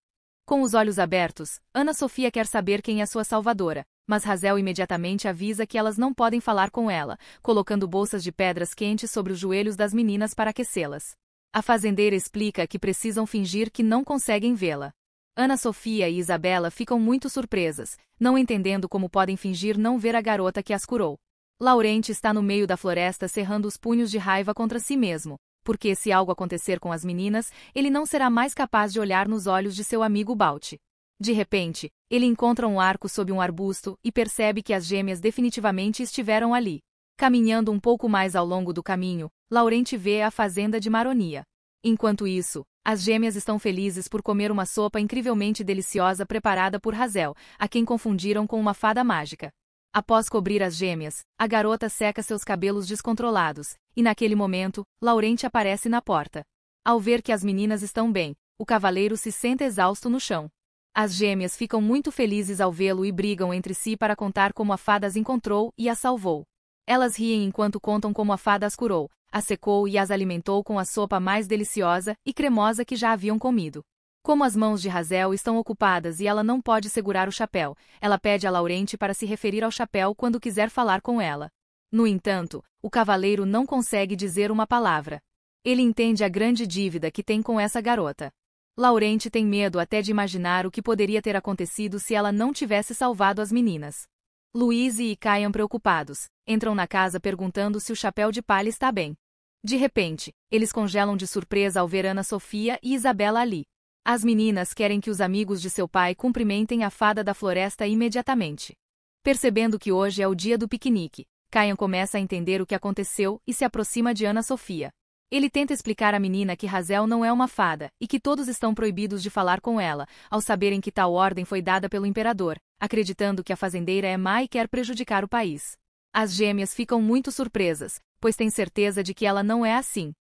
Com os olhos abertos, Ana Sofia quer saber quem é sua salvadora, mas Razel imediatamente avisa que elas não podem falar com ela, colocando bolsas de pedras quentes sobre os joelhos das meninas para aquecê-las. A fazendeira explica que precisam fingir que não conseguem vê-la. Ana Sofia e Isabela ficam muito surpresas, não entendendo como podem fingir não ver a garota que as curou. Laurente está no meio da floresta cerrando os punhos de raiva contra si mesmo, porque se algo acontecer com as meninas, ele não será mais capaz de olhar nos olhos de seu amigo Balt. De repente, ele encontra um arco sob um arbusto e percebe que as gêmeas definitivamente estiveram ali. Caminhando um pouco mais ao longo do caminho, Laurent vê a fazenda de Maronia. Enquanto isso, as gêmeas estão felizes por comer uma sopa incrivelmente deliciosa preparada por Razel, a quem confundiram com uma fada mágica. Após cobrir as gêmeas, a garota seca seus cabelos descontrolados, e naquele momento, Laurente aparece na porta. Ao ver que as meninas estão bem, o cavaleiro se senta exausto no chão. As gêmeas ficam muito felizes ao vê-lo e brigam entre si para contar como a fada as encontrou e as salvou. Elas riem enquanto contam como a fada as curou, as secou e as alimentou com a sopa mais deliciosa e cremosa que já haviam comido. Como as mãos de Razel estão ocupadas e ela não pode segurar o chapéu, ela pede a Laurente para se referir ao chapéu quando quiser falar com ela. No entanto, o cavaleiro não consegue dizer uma palavra. Ele entende a grande dívida que tem com essa garota. Laurente tem medo até de imaginar o que poderia ter acontecido se ela não tivesse salvado as meninas. Louise e Caian preocupados, entram na casa perguntando se o chapéu de palha está bem. De repente, eles congelam de surpresa ao ver Ana Sofia e Isabela ali. As meninas querem que os amigos de seu pai cumprimentem a fada da floresta imediatamente. Percebendo que hoje é o dia do piquenique, Caio começa a entender o que aconteceu e se aproxima de Ana Sofia. Ele tenta explicar à menina que Razel não é uma fada e que todos estão proibidos de falar com ela, ao saberem que tal ordem foi dada pelo imperador, acreditando que a fazendeira é má e quer prejudicar o país. As gêmeas ficam muito surpresas, pois têm certeza de que ela não é assim,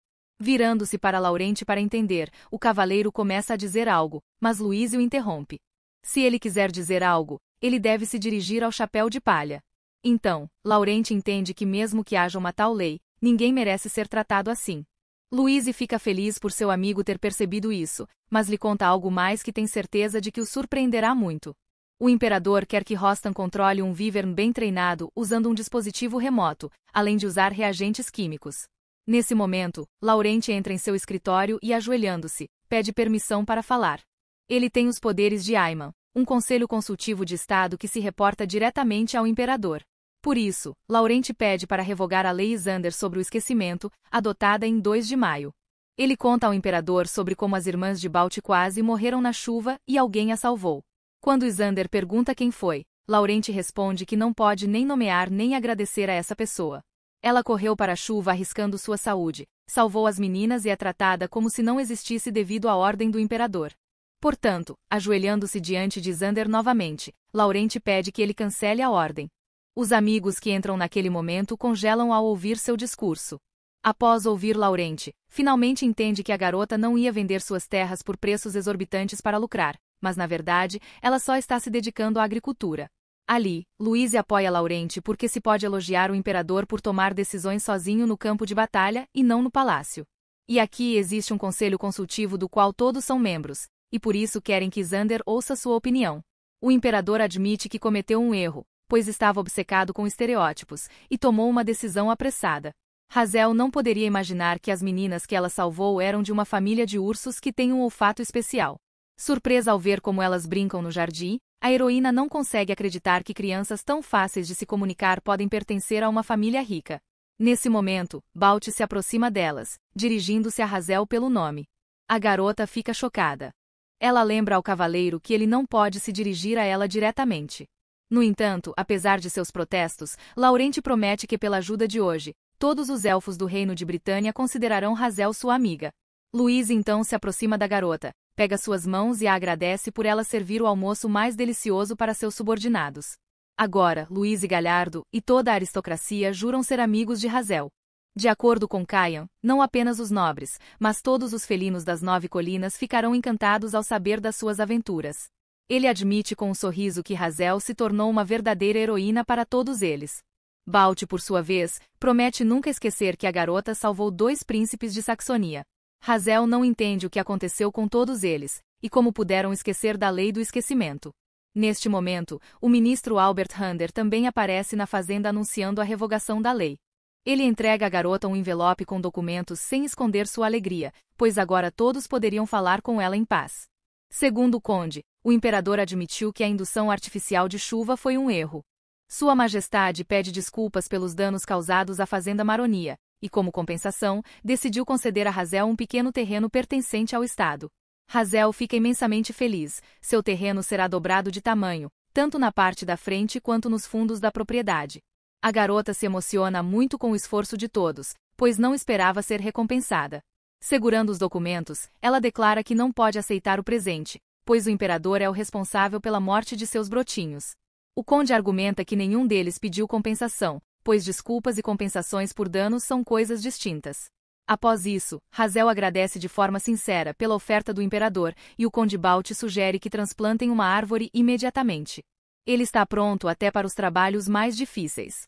Virando-se para Laurente para entender, o cavaleiro começa a dizer algo, mas Luiz o interrompe. Se ele quiser dizer algo, ele deve se dirigir ao chapéu de palha. Então, Laurente entende que mesmo que haja uma tal lei, ninguém merece ser tratado assim. Luiz fica feliz por seu amigo ter percebido isso, mas lhe conta algo mais que tem certeza de que o surpreenderá muito. O imperador quer que Rostam controle um Vivern bem treinado usando um dispositivo remoto, além de usar reagentes químicos. Nesse momento, Laurenti entra em seu escritório e, ajoelhando-se, pede permissão para falar. Ele tem os poderes de Aiman, um conselho consultivo de Estado que se reporta diretamente ao imperador. Por isso, Laurenti pede para revogar a lei Isander sobre o esquecimento, adotada em 2 de maio. Ele conta ao imperador sobre como as irmãs de Balt quase morreram na chuva e alguém a salvou. Quando Isander pergunta quem foi, Laurenti responde que não pode nem nomear nem agradecer a essa pessoa. Ela correu para a chuva arriscando sua saúde, salvou as meninas e é tratada como se não existisse devido à ordem do imperador. Portanto, ajoelhando-se diante de Xander novamente, Laurente pede que ele cancele a ordem. Os amigos que entram naquele momento congelam ao ouvir seu discurso. Após ouvir Laurente, finalmente entende que a garota não ia vender suas terras por preços exorbitantes para lucrar, mas na verdade, ela só está se dedicando à agricultura. Ali, Luiz apoia Laurente porque se pode elogiar o imperador por tomar decisões sozinho no campo de batalha e não no palácio. E aqui existe um conselho consultivo do qual todos são membros, e por isso querem que Xander ouça sua opinião. O imperador admite que cometeu um erro, pois estava obcecado com estereótipos, e tomou uma decisão apressada. Razel não poderia imaginar que as meninas que ela salvou eram de uma família de ursos que tem um olfato especial. Surpresa ao ver como elas brincam no jardim, a heroína não consegue acreditar que crianças tão fáceis de se comunicar podem pertencer a uma família rica. Nesse momento, Balt se aproxima delas, dirigindo-se a Razel pelo nome. A garota fica chocada. Ela lembra ao cavaleiro que ele não pode se dirigir a ela diretamente. No entanto, apesar de seus protestos, Laurente promete que pela ajuda de hoje, todos os elfos do reino de Britânia considerarão Razel sua amiga. Luiz então se aproxima da garota, pega suas mãos e a agradece por ela servir o almoço mais delicioso para seus subordinados. Agora, Luiz e Galhardo e toda a aristocracia juram ser amigos de Razel. De acordo com Caian, não apenas os nobres, mas todos os felinos das nove colinas ficarão encantados ao saber das suas aventuras. Ele admite com um sorriso que Razel se tornou uma verdadeira heroína para todos eles. Balt, por sua vez, promete nunca esquecer que a garota salvou dois príncipes de Saxonia. Razel não entende o que aconteceu com todos eles, e como puderam esquecer da lei do esquecimento. Neste momento, o ministro Albert Hander também aparece na fazenda anunciando a revogação da lei. Ele entrega à garota um envelope com documentos sem esconder sua alegria, pois agora todos poderiam falar com ela em paz. Segundo o conde, o imperador admitiu que a indução artificial de chuva foi um erro. Sua Majestade pede desculpas pelos danos causados à Fazenda Maronia, e, como compensação, decidiu conceder a Razel um pequeno terreno pertencente ao Estado. Razel fica imensamente feliz, seu terreno será dobrado de tamanho, tanto na parte da frente quanto nos fundos da propriedade. A garota se emociona muito com o esforço de todos, pois não esperava ser recompensada. Segurando os documentos, ela declara que não pode aceitar o presente, pois o imperador é o responsável pela morte de seus brotinhos. O conde argumenta que nenhum deles pediu compensação, pois desculpas e compensações por danos são coisas distintas. Após isso, Razel agradece de forma sincera pela oferta do imperador e o conde Balt sugere que transplantem uma árvore imediatamente. Ele está pronto até para os trabalhos mais difíceis.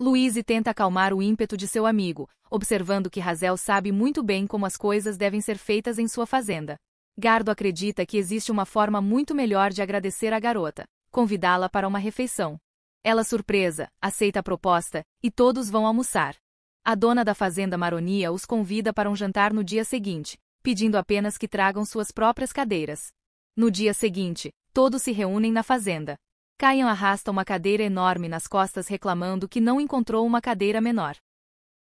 Louise tenta acalmar o ímpeto de seu amigo, observando que Razel sabe muito bem como as coisas devem ser feitas em sua fazenda. Gardo acredita que existe uma forma muito melhor de agradecer a garota: convidá-la para uma refeição. Ela, surpresa, aceita a proposta e todos vão almoçar. A dona da fazenda Maronia os convida para um jantar no dia seguinte, pedindo apenas que tragam suas próprias cadeiras. No dia seguinte, todos se reúnem na fazenda. Caian arrasta uma cadeira enorme nas costas reclamando que não encontrou uma cadeira menor.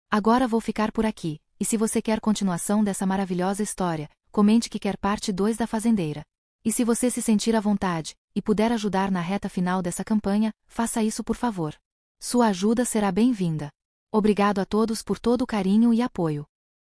Agora vou ficar por aqui, e se você quer continuação dessa maravilhosa história, comente que quer parte 2 da Fazendeira. E se você se sentir à vontade, e puder ajudar na reta final dessa campanha, faça isso por favor. Sua ajuda será bem-vinda. Obrigado a todos por todo o carinho e apoio.